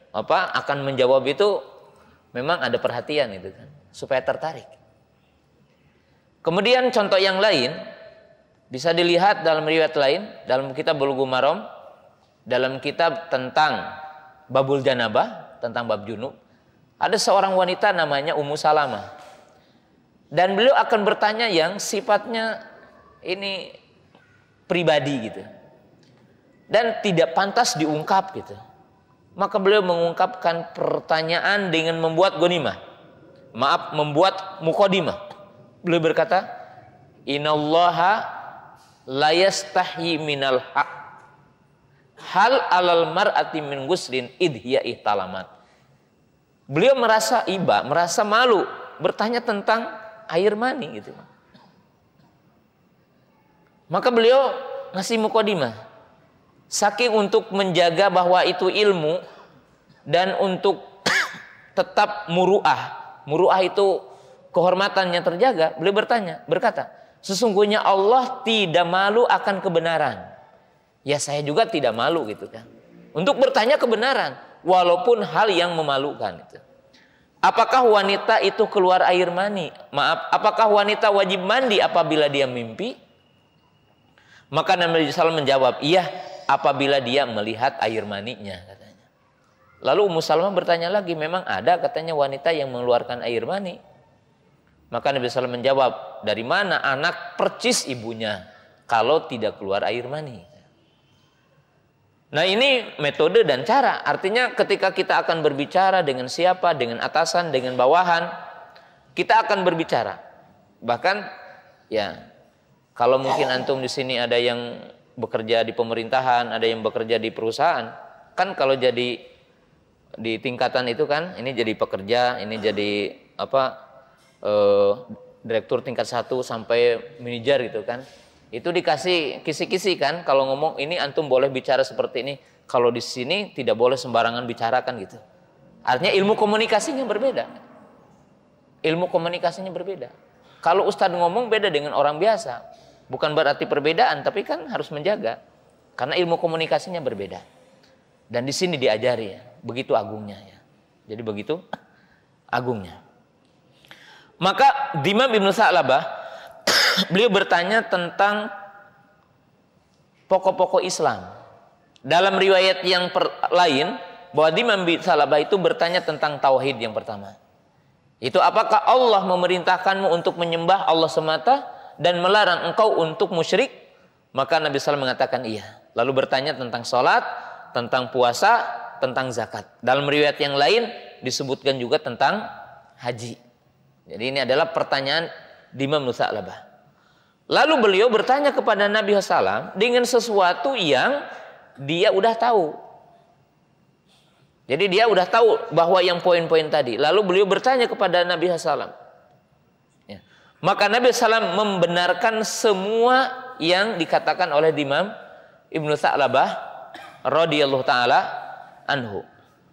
apa akan menjawab itu memang ada perhatian itu kan supaya tertarik. Kemudian contoh yang lain bisa dilihat dalam riwayat lain dalam kitab Bulughul Maram dalam kitab tentang babul janabah tentang bab junub ada seorang wanita namanya Ummu Salamah dan beliau akan bertanya yang sifatnya ini pribadi gitu dan tidak pantas diungkap gitu maka beliau mengungkapkan pertanyaan dengan membuat gonimah. Maaf, membuat mukodimah. Beliau berkata, Inallaha layastahi minal haq. Hal alal mar'ati min guslin idhiya ihtalamat. Beliau merasa iba, merasa malu bertanya tentang air mani gitu. Maka beliau ngasih mukodimah. Saking untuk menjaga bahwa itu ilmu dan untuk tetap muruah. Muruah itu kehormatannya terjaga. Beliau bertanya, berkata, sesungguhnya Allah tidak malu akan kebenaran. Ya saya juga tidak malu gitu kan. Untuk bertanya kebenaran, walaupun hal yang memalukan itu. Apakah wanita itu keluar air mani? Maaf, apakah wanita wajib mandi apabila dia mimpi? Maka Nabi Muhammad SAW menjawab, iya apabila dia melihat air maninya katanya. Lalu Ummu Salamah bertanya lagi, memang ada katanya wanita yang mengeluarkan air mani? Maka Nabi Salam menjawab, dari mana anak percis ibunya kalau tidak keluar air mani? Nah ini metode dan cara. Artinya ketika kita akan berbicara dengan siapa, dengan atasan, dengan bawahan, kita akan berbicara. Bahkan ya kalau mungkin antum di sini ada yang bekerja di pemerintahan, ada yang bekerja di perusahaan. Kan kalau jadi di tingkatan itu kan ini jadi pekerja, ini jadi apa eh, direktur tingkat satu sampai manajer gitu kan. Itu dikasih kisi-kisi kan kalau ngomong ini antum boleh bicara seperti ini, kalau di sini tidak boleh sembarangan bicarakan gitu. Artinya ilmu komunikasinya berbeda. Ilmu komunikasinya berbeda. Kalau ustadz ngomong beda dengan orang biasa Bukan berarti perbedaan, tapi kan harus menjaga. Karena ilmu komunikasinya berbeda. Dan di sini diajari ya, begitu agungnya ya. Jadi begitu agungnya. Maka Dimam bin Sa'labah beliau bertanya tentang pokok-pokok Islam. Dalam riwayat yang per, lain bahwa Dimam bin Sa'labah itu bertanya tentang tauhid yang pertama. Itu apakah Allah memerintahkanmu untuk menyembah Allah semata? dan melarang engkau untuk musyrik? Maka Nabi SAW mengatakan iya. Lalu bertanya tentang sholat, tentang puasa, tentang zakat. Dalam riwayat yang lain disebutkan juga tentang haji. Jadi ini adalah pertanyaan Imam Nusa'labah. Lalu beliau bertanya kepada Nabi SAW dengan sesuatu yang dia udah tahu. Jadi dia udah tahu bahwa yang poin-poin tadi. Lalu beliau bertanya kepada Nabi SAW. Maka Nabi SAW membenarkan semua yang dikatakan oleh Imam Ibnu Sa'labah radhiyallahu taala anhu.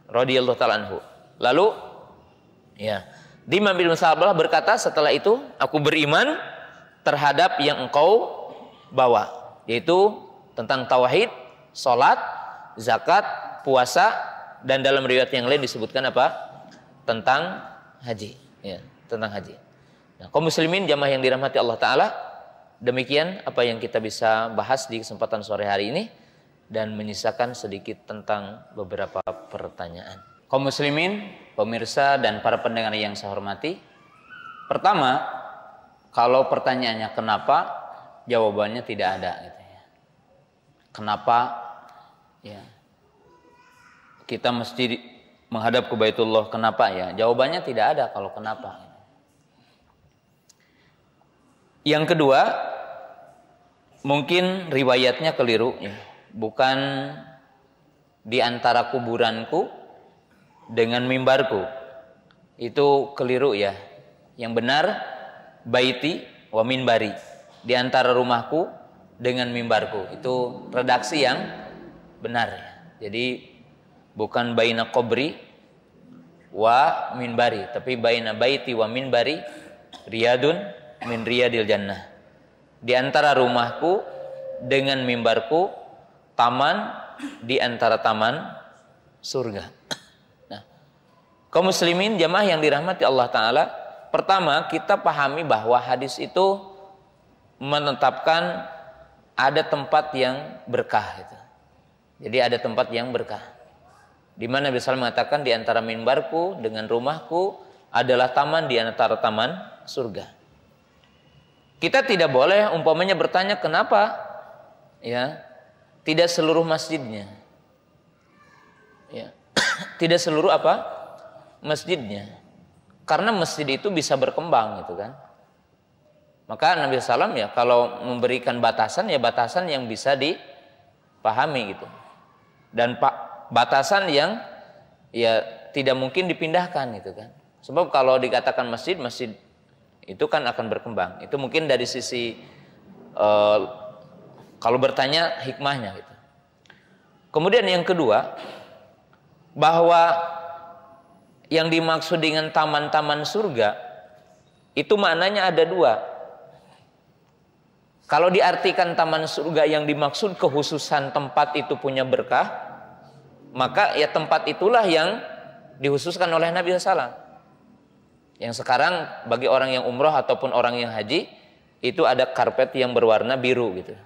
Radhiyallahu taala anhu. Lalu ya, Imam Ibnu Sa'labah berkata setelah itu aku beriman terhadap yang engkau bawa yaitu tentang tauhid, salat, zakat, puasa dan dalam riwayat yang lain disebutkan apa? tentang haji, ya, tentang haji. Nah, kaum muslimin jamaah yang dirahmati Allah taala, demikian apa yang kita bisa bahas di kesempatan sore hari ini dan menyisakan sedikit tentang beberapa pertanyaan. Kaum muslimin, pemirsa dan para pendengar yang saya hormati, pertama, kalau pertanyaannya kenapa, jawabannya tidak ada gitu ya. Kenapa ya kita mesti menghadap ke Baitullah kenapa ya? Jawabannya tidak ada kalau kenapa. Yang kedua, mungkin riwayatnya keliru, ya. bukan di antara kuburanku dengan mimbarku. Itu keliru ya. Yang benar baiti wa minbari. Di antara rumahku dengan mimbarku. Itu redaksi yang benar. Ya. Jadi bukan baina kobri wa minbari, tapi baina baiti wa minbari riyadun min riyadil jannah. Di antara rumahku dengan mimbarku taman di antara taman surga. Nah, kaum muslimin jamaah yang dirahmati Allah taala, pertama kita pahami bahwa hadis itu menetapkan ada tempat yang berkah itu Jadi ada tempat yang berkah. Di mana Nabi mengatakan di antara mimbarku dengan rumahku adalah taman di antara taman surga. Kita tidak boleh umpamanya bertanya kenapa ya tidak seluruh masjidnya. Ya. tidak seluruh apa? Masjidnya. Karena masjid itu bisa berkembang gitu kan. Maka Nabi Salam ya kalau memberikan batasan ya batasan yang bisa dipahami gitu. Dan pak batasan yang ya tidak mungkin dipindahkan gitu kan. Sebab kalau dikatakan masjid, masjid itu kan akan berkembang. Itu mungkin dari sisi e, kalau bertanya hikmahnya gitu. Kemudian yang kedua bahwa yang dimaksud dengan taman-taman surga itu maknanya ada dua. Kalau diartikan taman surga yang dimaksud kehususan tempat itu punya berkah, maka ya tempat itulah yang dihususkan oleh Nabi Alaihi Wasallam. Yang sekarang bagi orang yang umroh ataupun orang yang haji itu ada karpet yang berwarna biru gitu.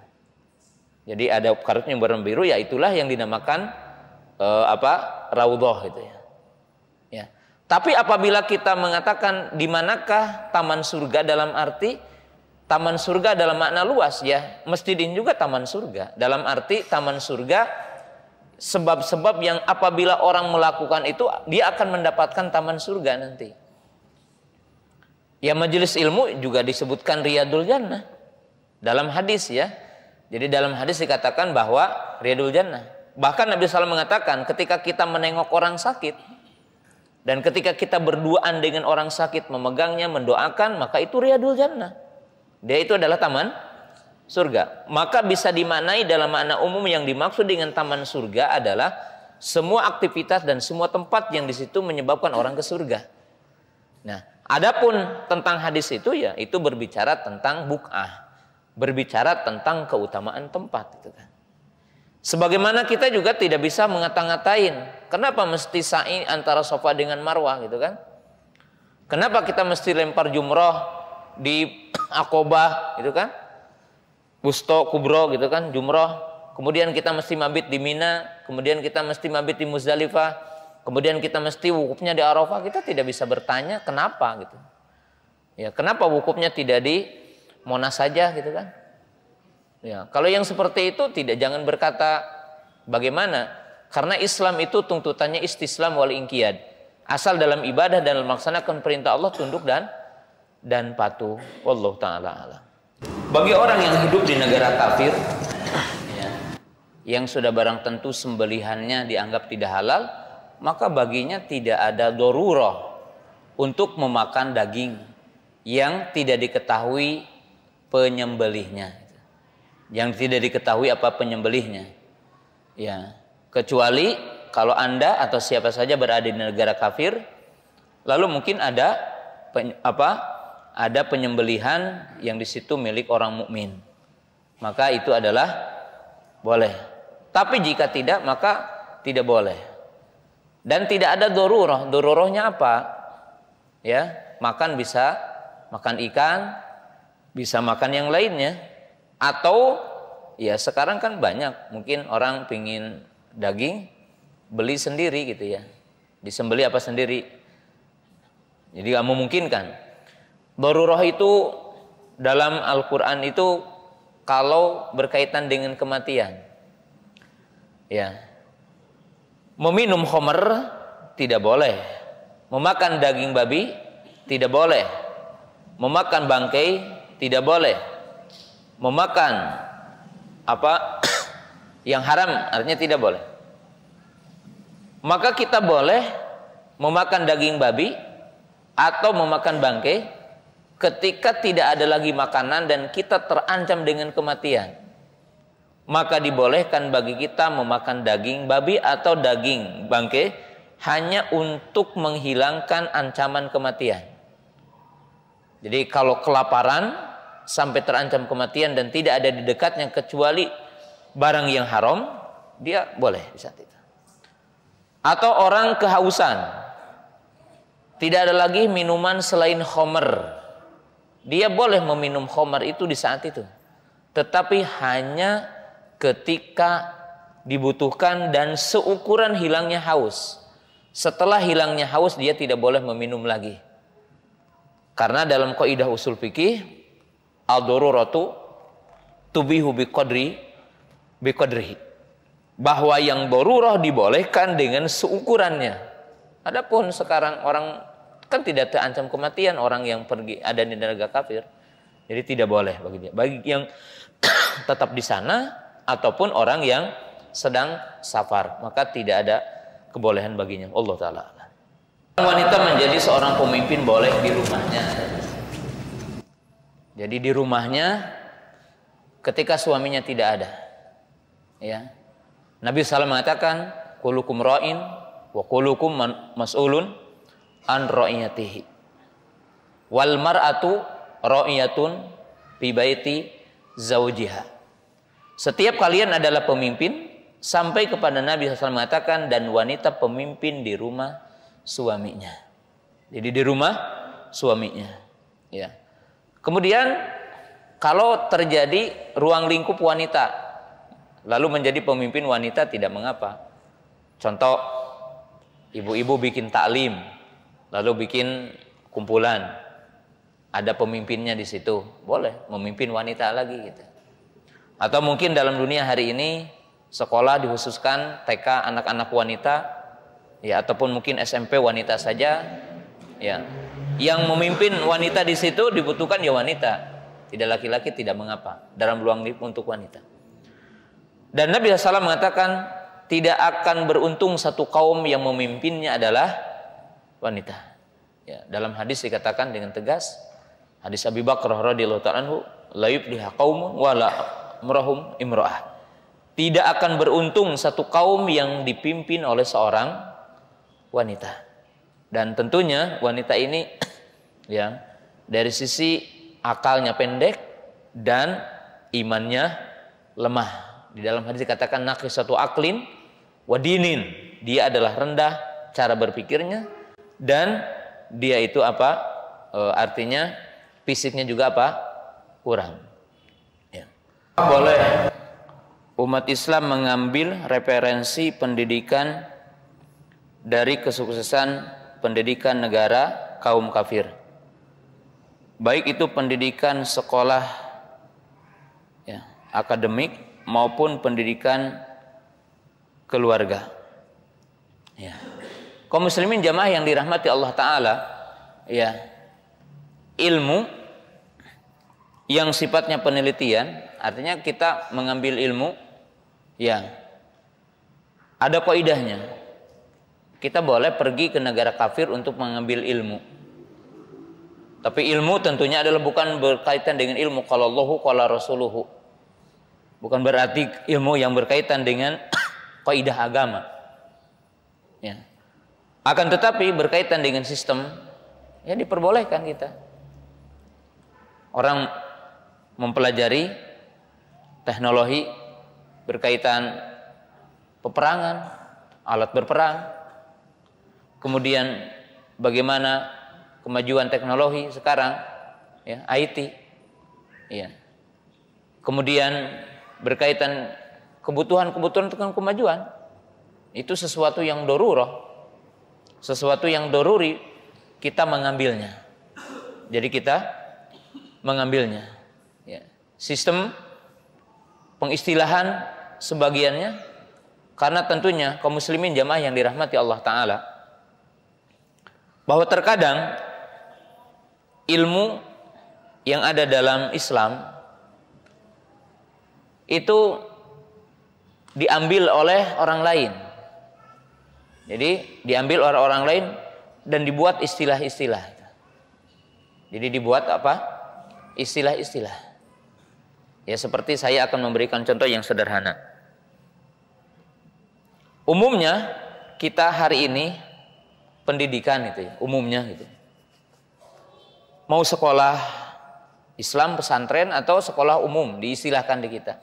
Jadi ada karpet yang berwarna biru ya itulah yang dinamakan e, apa? raudhoh gitu ya. Ya. Tapi apabila kita mengatakan di manakah taman surga dalam arti taman surga dalam makna luas ya, masjidin juga taman surga. Dalam arti taman surga sebab-sebab yang apabila orang melakukan itu dia akan mendapatkan taman surga nanti. Ya majelis ilmu juga disebutkan riadul Jannah dalam hadis ya. Jadi dalam hadis dikatakan bahwa riadul Jannah. Bahkan Nabi SAW mengatakan ketika kita menengok orang sakit dan ketika kita berduaan dengan orang sakit memegangnya, mendoakan, maka itu riadul Jannah. Dia itu adalah taman surga. Maka bisa dimaknai dalam makna umum yang dimaksud dengan taman surga adalah semua aktivitas dan semua tempat yang di situ menyebabkan orang ke surga. Nah, Adapun tentang hadis itu ya itu berbicara tentang buk'ah, berbicara tentang keutamaan tempat gitu kan. Sebagaimana kita juga tidak bisa mengata-ngatain, kenapa mesti sa'i antara sofa dengan marwah gitu kan? Kenapa kita mesti lempar jumroh di akobah gitu kan? Busto kubro gitu kan, jumroh. Kemudian kita mesti mabit di Mina, kemudian kita mesti mabit di Muzdalifah, kemudian kita mesti wukufnya di Arafah, kita tidak bisa bertanya kenapa gitu. Ya, kenapa wukufnya tidak di Monas saja gitu kan? Ya, kalau yang seperti itu tidak jangan berkata bagaimana? Karena Islam itu tuntutannya istislam wal ingkiyad. Asal dalam ibadah dan melaksanakan perintah Allah tunduk dan dan patuh. Allah taala alam. Bagi orang yang hidup di negara kafir ya, yang sudah barang tentu sembelihannya dianggap tidak halal, maka baginya tidak ada doruroh untuk memakan daging yang tidak diketahui penyembelihnya yang tidak diketahui apa penyembelihnya ya kecuali kalau anda atau siapa saja berada di negara kafir lalu mungkin ada apa ada penyembelihan yang di situ milik orang mukmin maka itu adalah boleh tapi jika tidak maka tidak boleh dan tidak ada dorurah. Dorurahnya apa? Ya, makan bisa makan ikan, bisa makan yang lainnya, atau ya sekarang kan banyak mungkin orang pingin daging beli sendiri gitu ya, disembeli apa sendiri. Jadi nggak memungkinkan. dorurah itu dalam Al-Quran itu kalau berkaitan dengan kematian. Ya, Meminum khomer tidak boleh. Memakan daging babi tidak boleh. Memakan bangkai tidak boleh. Memakan apa yang haram artinya tidak boleh. Maka kita boleh memakan daging babi atau memakan bangkai ketika tidak ada lagi makanan dan kita terancam dengan kematian maka dibolehkan bagi kita memakan daging babi atau daging bangke hanya untuk menghilangkan ancaman kematian. Jadi kalau kelaparan sampai terancam kematian dan tidak ada di dekatnya kecuali barang yang haram, dia boleh di saat itu. Atau orang kehausan. Tidak ada lagi minuman selain homer. Dia boleh meminum homer itu di saat itu. Tetapi hanya ketika dibutuhkan dan seukuran hilangnya haus. Setelah hilangnya haus dia tidak boleh meminum lagi. Karena dalam kaidah usul fikih al-daruratu tubihu bi biqadrihi. Bahwa yang daruroh dibolehkan dengan seukurannya. Adapun sekarang orang kan tidak terancam kematian orang yang pergi ada di negara kafir. Jadi tidak boleh bagi dia. Bagi yang tetap di sana ataupun orang yang sedang safar maka tidak ada kebolehan baginya Allah taala wanita menjadi seorang pemimpin boleh di rumahnya jadi di rumahnya ketika suaminya tidak ada ya Nabi SAW mengatakan kulukum ra'in wa kulukum mas'ulun an ra'iyatihi wal mar'atu ra'iyatun bi baiti setiap kalian adalah pemimpin sampai kepada Nabi SAW mengatakan dan wanita pemimpin di rumah suaminya. Jadi di rumah suaminya. Ya. Kemudian kalau terjadi ruang lingkup wanita lalu menjadi pemimpin wanita tidak mengapa. Contoh ibu-ibu bikin taklim lalu bikin kumpulan ada pemimpinnya di situ boleh memimpin wanita lagi gitu atau mungkin dalam dunia hari ini sekolah dikhususkan TK anak-anak wanita ya ataupun mungkin SMP wanita saja ya. Yang memimpin wanita di situ dibutuhkan ya wanita. Tidak laki-laki tidak mengapa dalam ruang untuk wanita. Dan Nabi SAW mengatakan tidak akan beruntung satu kaum yang memimpinnya adalah wanita. Ya, dalam hadis dikatakan dengan tegas hadis Abi Bakar radhiyallahu taala anhu la yufliha wala murahum imro'ah. Tidak akan beruntung satu kaum yang dipimpin oleh seorang wanita. Dan tentunya wanita ini ya dari sisi akalnya pendek dan imannya lemah. Di dalam hadis dikatakan nakis satu aklin wadinin. Dia adalah rendah cara berpikirnya dan dia itu apa? E, artinya fisiknya juga apa? kurang. Boleh. Umat Islam mengambil referensi pendidikan dari kesuksesan pendidikan negara kaum kafir. Baik itu pendidikan sekolah ya, akademik maupun pendidikan keluarga. Ya. Kaum muslimin jamaah yang dirahmati Allah taala, ya. Ilmu yang sifatnya penelitian Artinya kita mengambil ilmu yang ada koidahnya. Kita boleh pergi ke negara kafir untuk mengambil ilmu. Tapi ilmu tentunya adalah bukan berkaitan dengan ilmu kalau Allahu kalau Rasuluhu. Bukan berarti ilmu yang berkaitan dengan koidah agama. Ya. Akan tetapi berkaitan dengan sistem ya diperbolehkan kita. Orang mempelajari teknologi, berkaitan peperangan, alat berperang, kemudian bagaimana kemajuan teknologi sekarang, ya, IT, ya. kemudian berkaitan kebutuhan-kebutuhan dengan kemajuan, itu sesuatu yang doruroh, sesuatu yang doruri kita mengambilnya. Jadi kita mengambilnya. Ya. Sistem pengistilahan sebagiannya karena tentunya kaum muslimin jamaah yang dirahmati Allah taala bahwa terkadang ilmu yang ada dalam Islam itu diambil oleh orang lain. Jadi diambil oleh orang lain dan dibuat istilah-istilah. Jadi dibuat apa? Istilah-istilah. Ya seperti saya akan memberikan contoh yang sederhana. Umumnya kita hari ini pendidikan itu ya, umumnya gitu. Mau sekolah Islam pesantren atau sekolah umum diistilahkan di kita.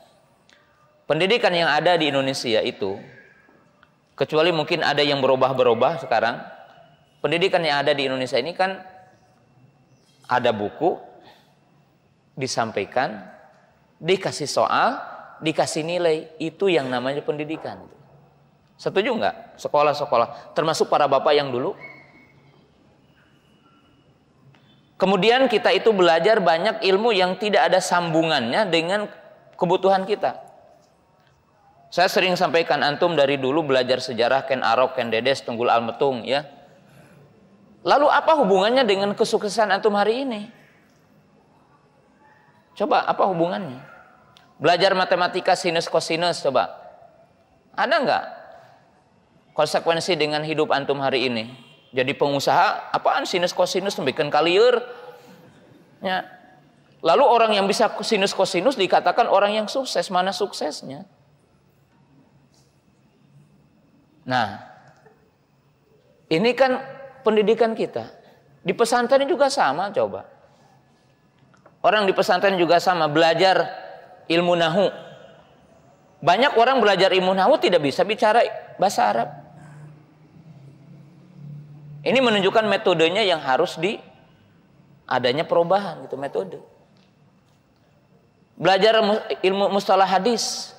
Pendidikan yang ada di Indonesia itu kecuali mungkin ada yang berubah-berubah sekarang. Pendidikan yang ada di Indonesia ini kan ada buku disampaikan dikasih soal, dikasih nilai, itu yang namanya pendidikan. Setuju nggak? Sekolah-sekolah, termasuk para bapak yang dulu. Kemudian kita itu belajar banyak ilmu yang tidak ada sambungannya dengan kebutuhan kita. Saya sering sampaikan antum dari dulu belajar sejarah Ken Arok, Ken Dedes, Tunggul Almetung ya. Lalu apa hubungannya dengan kesuksesan antum hari ini? Coba apa hubungannya? Belajar matematika sinus kosinus coba. Ada nggak konsekuensi dengan hidup antum hari ini? Jadi pengusaha, apaan sinus kosinus bikin kalir? Ya. Lalu orang yang bisa sinus kosinus dikatakan orang yang sukses. Mana suksesnya? Nah, ini kan pendidikan kita. Di pesantren juga sama coba. Orang di pesantren juga sama, belajar ilmu nahu. Banyak orang belajar ilmu nahu tidak bisa bicara bahasa Arab. Ini menunjukkan metodenya yang harus di adanya perubahan gitu metode. Belajar ilmu mustalah hadis.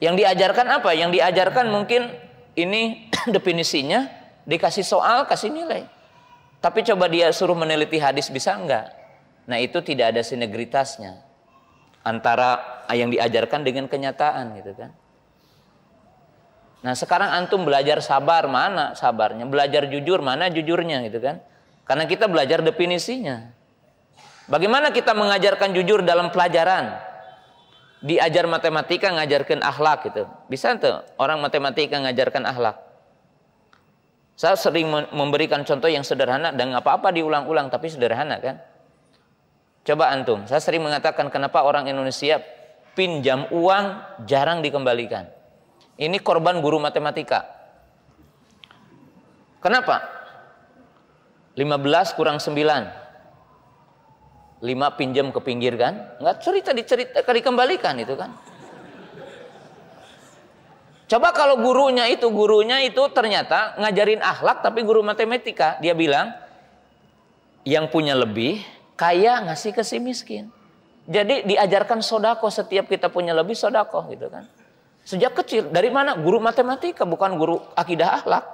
Yang diajarkan apa? Yang diajarkan mungkin ini definisinya dikasih soal kasih nilai. Tapi coba dia suruh meneliti hadis bisa enggak? Nah itu tidak ada sinergitasnya antara yang diajarkan dengan kenyataan gitu kan. Nah sekarang antum belajar sabar mana sabarnya, belajar jujur mana jujurnya gitu kan. Karena kita belajar definisinya. Bagaimana kita mengajarkan jujur dalam pelajaran? Diajar matematika ngajarkan akhlak gitu. Bisa tuh orang matematika ngajarkan akhlak. Saya sering memberikan contoh yang sederhana dan nggak apa-apa diulang-ulang tapi sederhana kan. Coba antum, saya sering mengatakan kenapa orang Indonesia pinjam uang jarang dikembalikan. Ini korban guru matematika. Kenapa? 15 kurang 9. 5 pinjam ke pinggir kan? Enggak cerita dicerita dikembalikan itu kan. Coba kalau gurunya itu, gurunya itu ternyata ngajarin akhlak tapi guru matematika. Dia bilang, yang punya lebih kaya ngasih ke si miskin. Jadi diajarkan sodako setiap kita punya lebih sodako gitu kan. Sejak kecil dari mana? Guru matematika bukan guru akidah akhlak.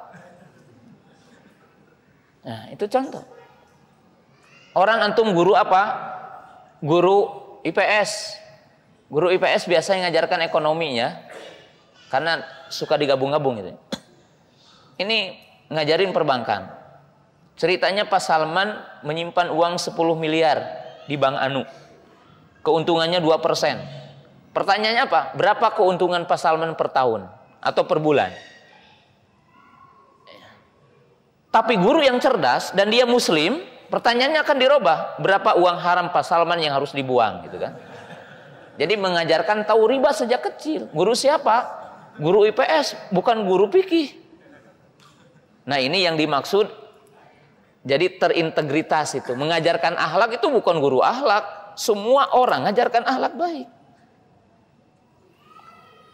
Nah itu contoh. Orang antum guru apa? Guru IPS. Guru IPS biasanya ngajarkan ekonominya karena suka digabung-gabung gitu. Ini ngajarin perbankan. Ceritanya Pak Salman menyimpan uang 10 miliar di Bank Anu. Keuntungannya 2 persen. Pertanyaannya apa? Berapa keuntungan Pak Salman per tahun atau per bulan? Tapi guru yang cerdas dan dia muslim, pertanyaannya akan dirubah. Berapa uang haram Pak Salman yang harus dibuang gitu kan? Jadi mengajarkan tahu riba sejak kecil. Guru siapa? Guru IPS, bukan guru fikih. Nah, ini yang dimaksud jadi terintegritas itu. Mengajarkan ahlak itu bukan guru ahlak. Semua orang ngajarkan ahlak baik.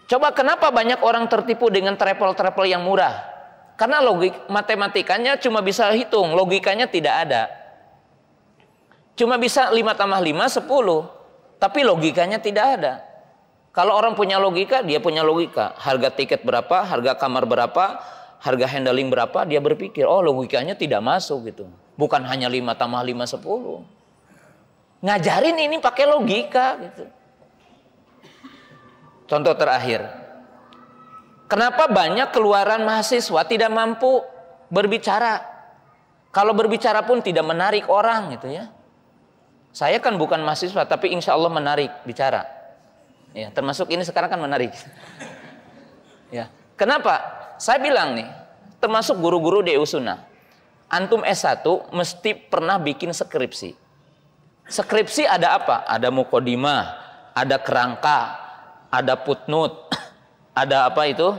Coba kenapa banyak orang tertipu dengan travel-travel yang murah? Karena logik matematikanya cuma bisa hitung, logikanya tidak ada. Cuma bisa 5 tambah 5, 10. Tapi logikanya tidak ada. Kalau orang punya logika, dia punya logika. Harga tiket berapa, harga kamar berapa, harga handling berapa, dia berpikir, oh logikanya tidak masuk gitu. Bukan hanya 5 tambah 5, 10. Ngajarin ini pakai logika gitu. Contoh terakhir. Kenapa banyak keluaran mahasiswa tidak mampu berbicara? Kalau berbicara pun tidak menarik orang gitu ya. Saya kan bukan mahasiswa tapi insya Allah menarik bicara. Ya, termasuk ini sekarang kan menarik. ya, Kenapa? Saya bilang nih, termasuk guru-guru di Usuna. Antum S1 mesti pernah bikin skripsi. Skripsi ada apa? Ada mukodimah, ada kerangka, ada putnut, ada apa itu?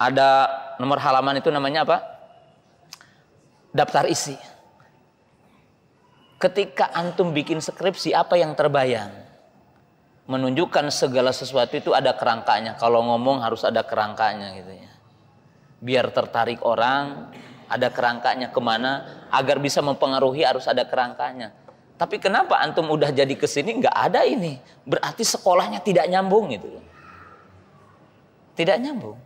Ada nomor halaman itu namanya apa? Daftar isi. Ketika antum bikin skripsi, apa yang terbayang? menunjukkan segala sesuatu itu ada kerangkanya. Kalau ngomong harus ada kerangkanya gitu ya. Biar tertarik orang, ada kerangkanya kemana, agar bisa mempengaruhi harus ada kerangkanya. Tapi kenapa antum udah jadi kesini nggak ada ini? Berarti sekolahnya tidak nyambung gitu. Tidak nyambung.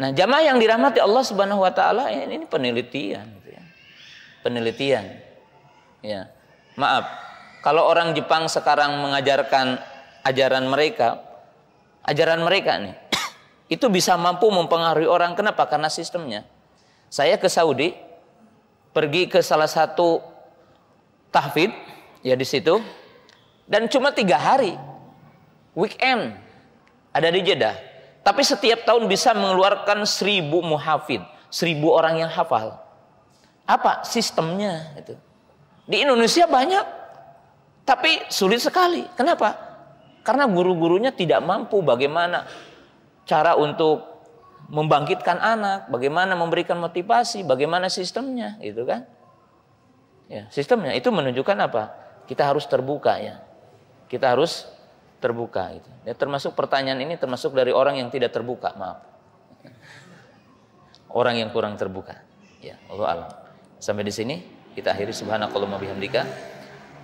Nah jamaah yang dirahmati Allah Subhanahu Wa Taala ini penelitian, gitu ya. penelitian. Ya maaf kalau orang Jepang sekarang mengajarkan ajaran mereka, ajaran mereka nih, itu bisa mampu mempengaruhi orang. Kenapa? Karena sistemnya. Saya ke Saudi, pergi ke salah satu tahfid, ya di situ, dan cuma tiga hari, weekend, ada di Jeddah. Tapi setiap tahun bisa mengeluarkan seribu muhafid, seribu orang yang hafal. Apa sistemnya? Itu. Di Indonesia banyak tapi sulit sekali. Kenapa? Karena guru-gurunya tidak mampu bagaimana cara untuk membangkitkan anak, bagaimana memberikan motivasi, bagaimana sistemnya, gitu kan? Ya, sistemnya itu menunjukkan apa? Kita harus terbuka ya. Kita harus terbuka itu. Ya, termasuk pertanyaan ini termasuk dari orang yang tidak terbuka, maaf. Orang yang kurang terbuka. Ya, Allah alam. Sampai di sini kita akhiri subhanakallahumma bihamdika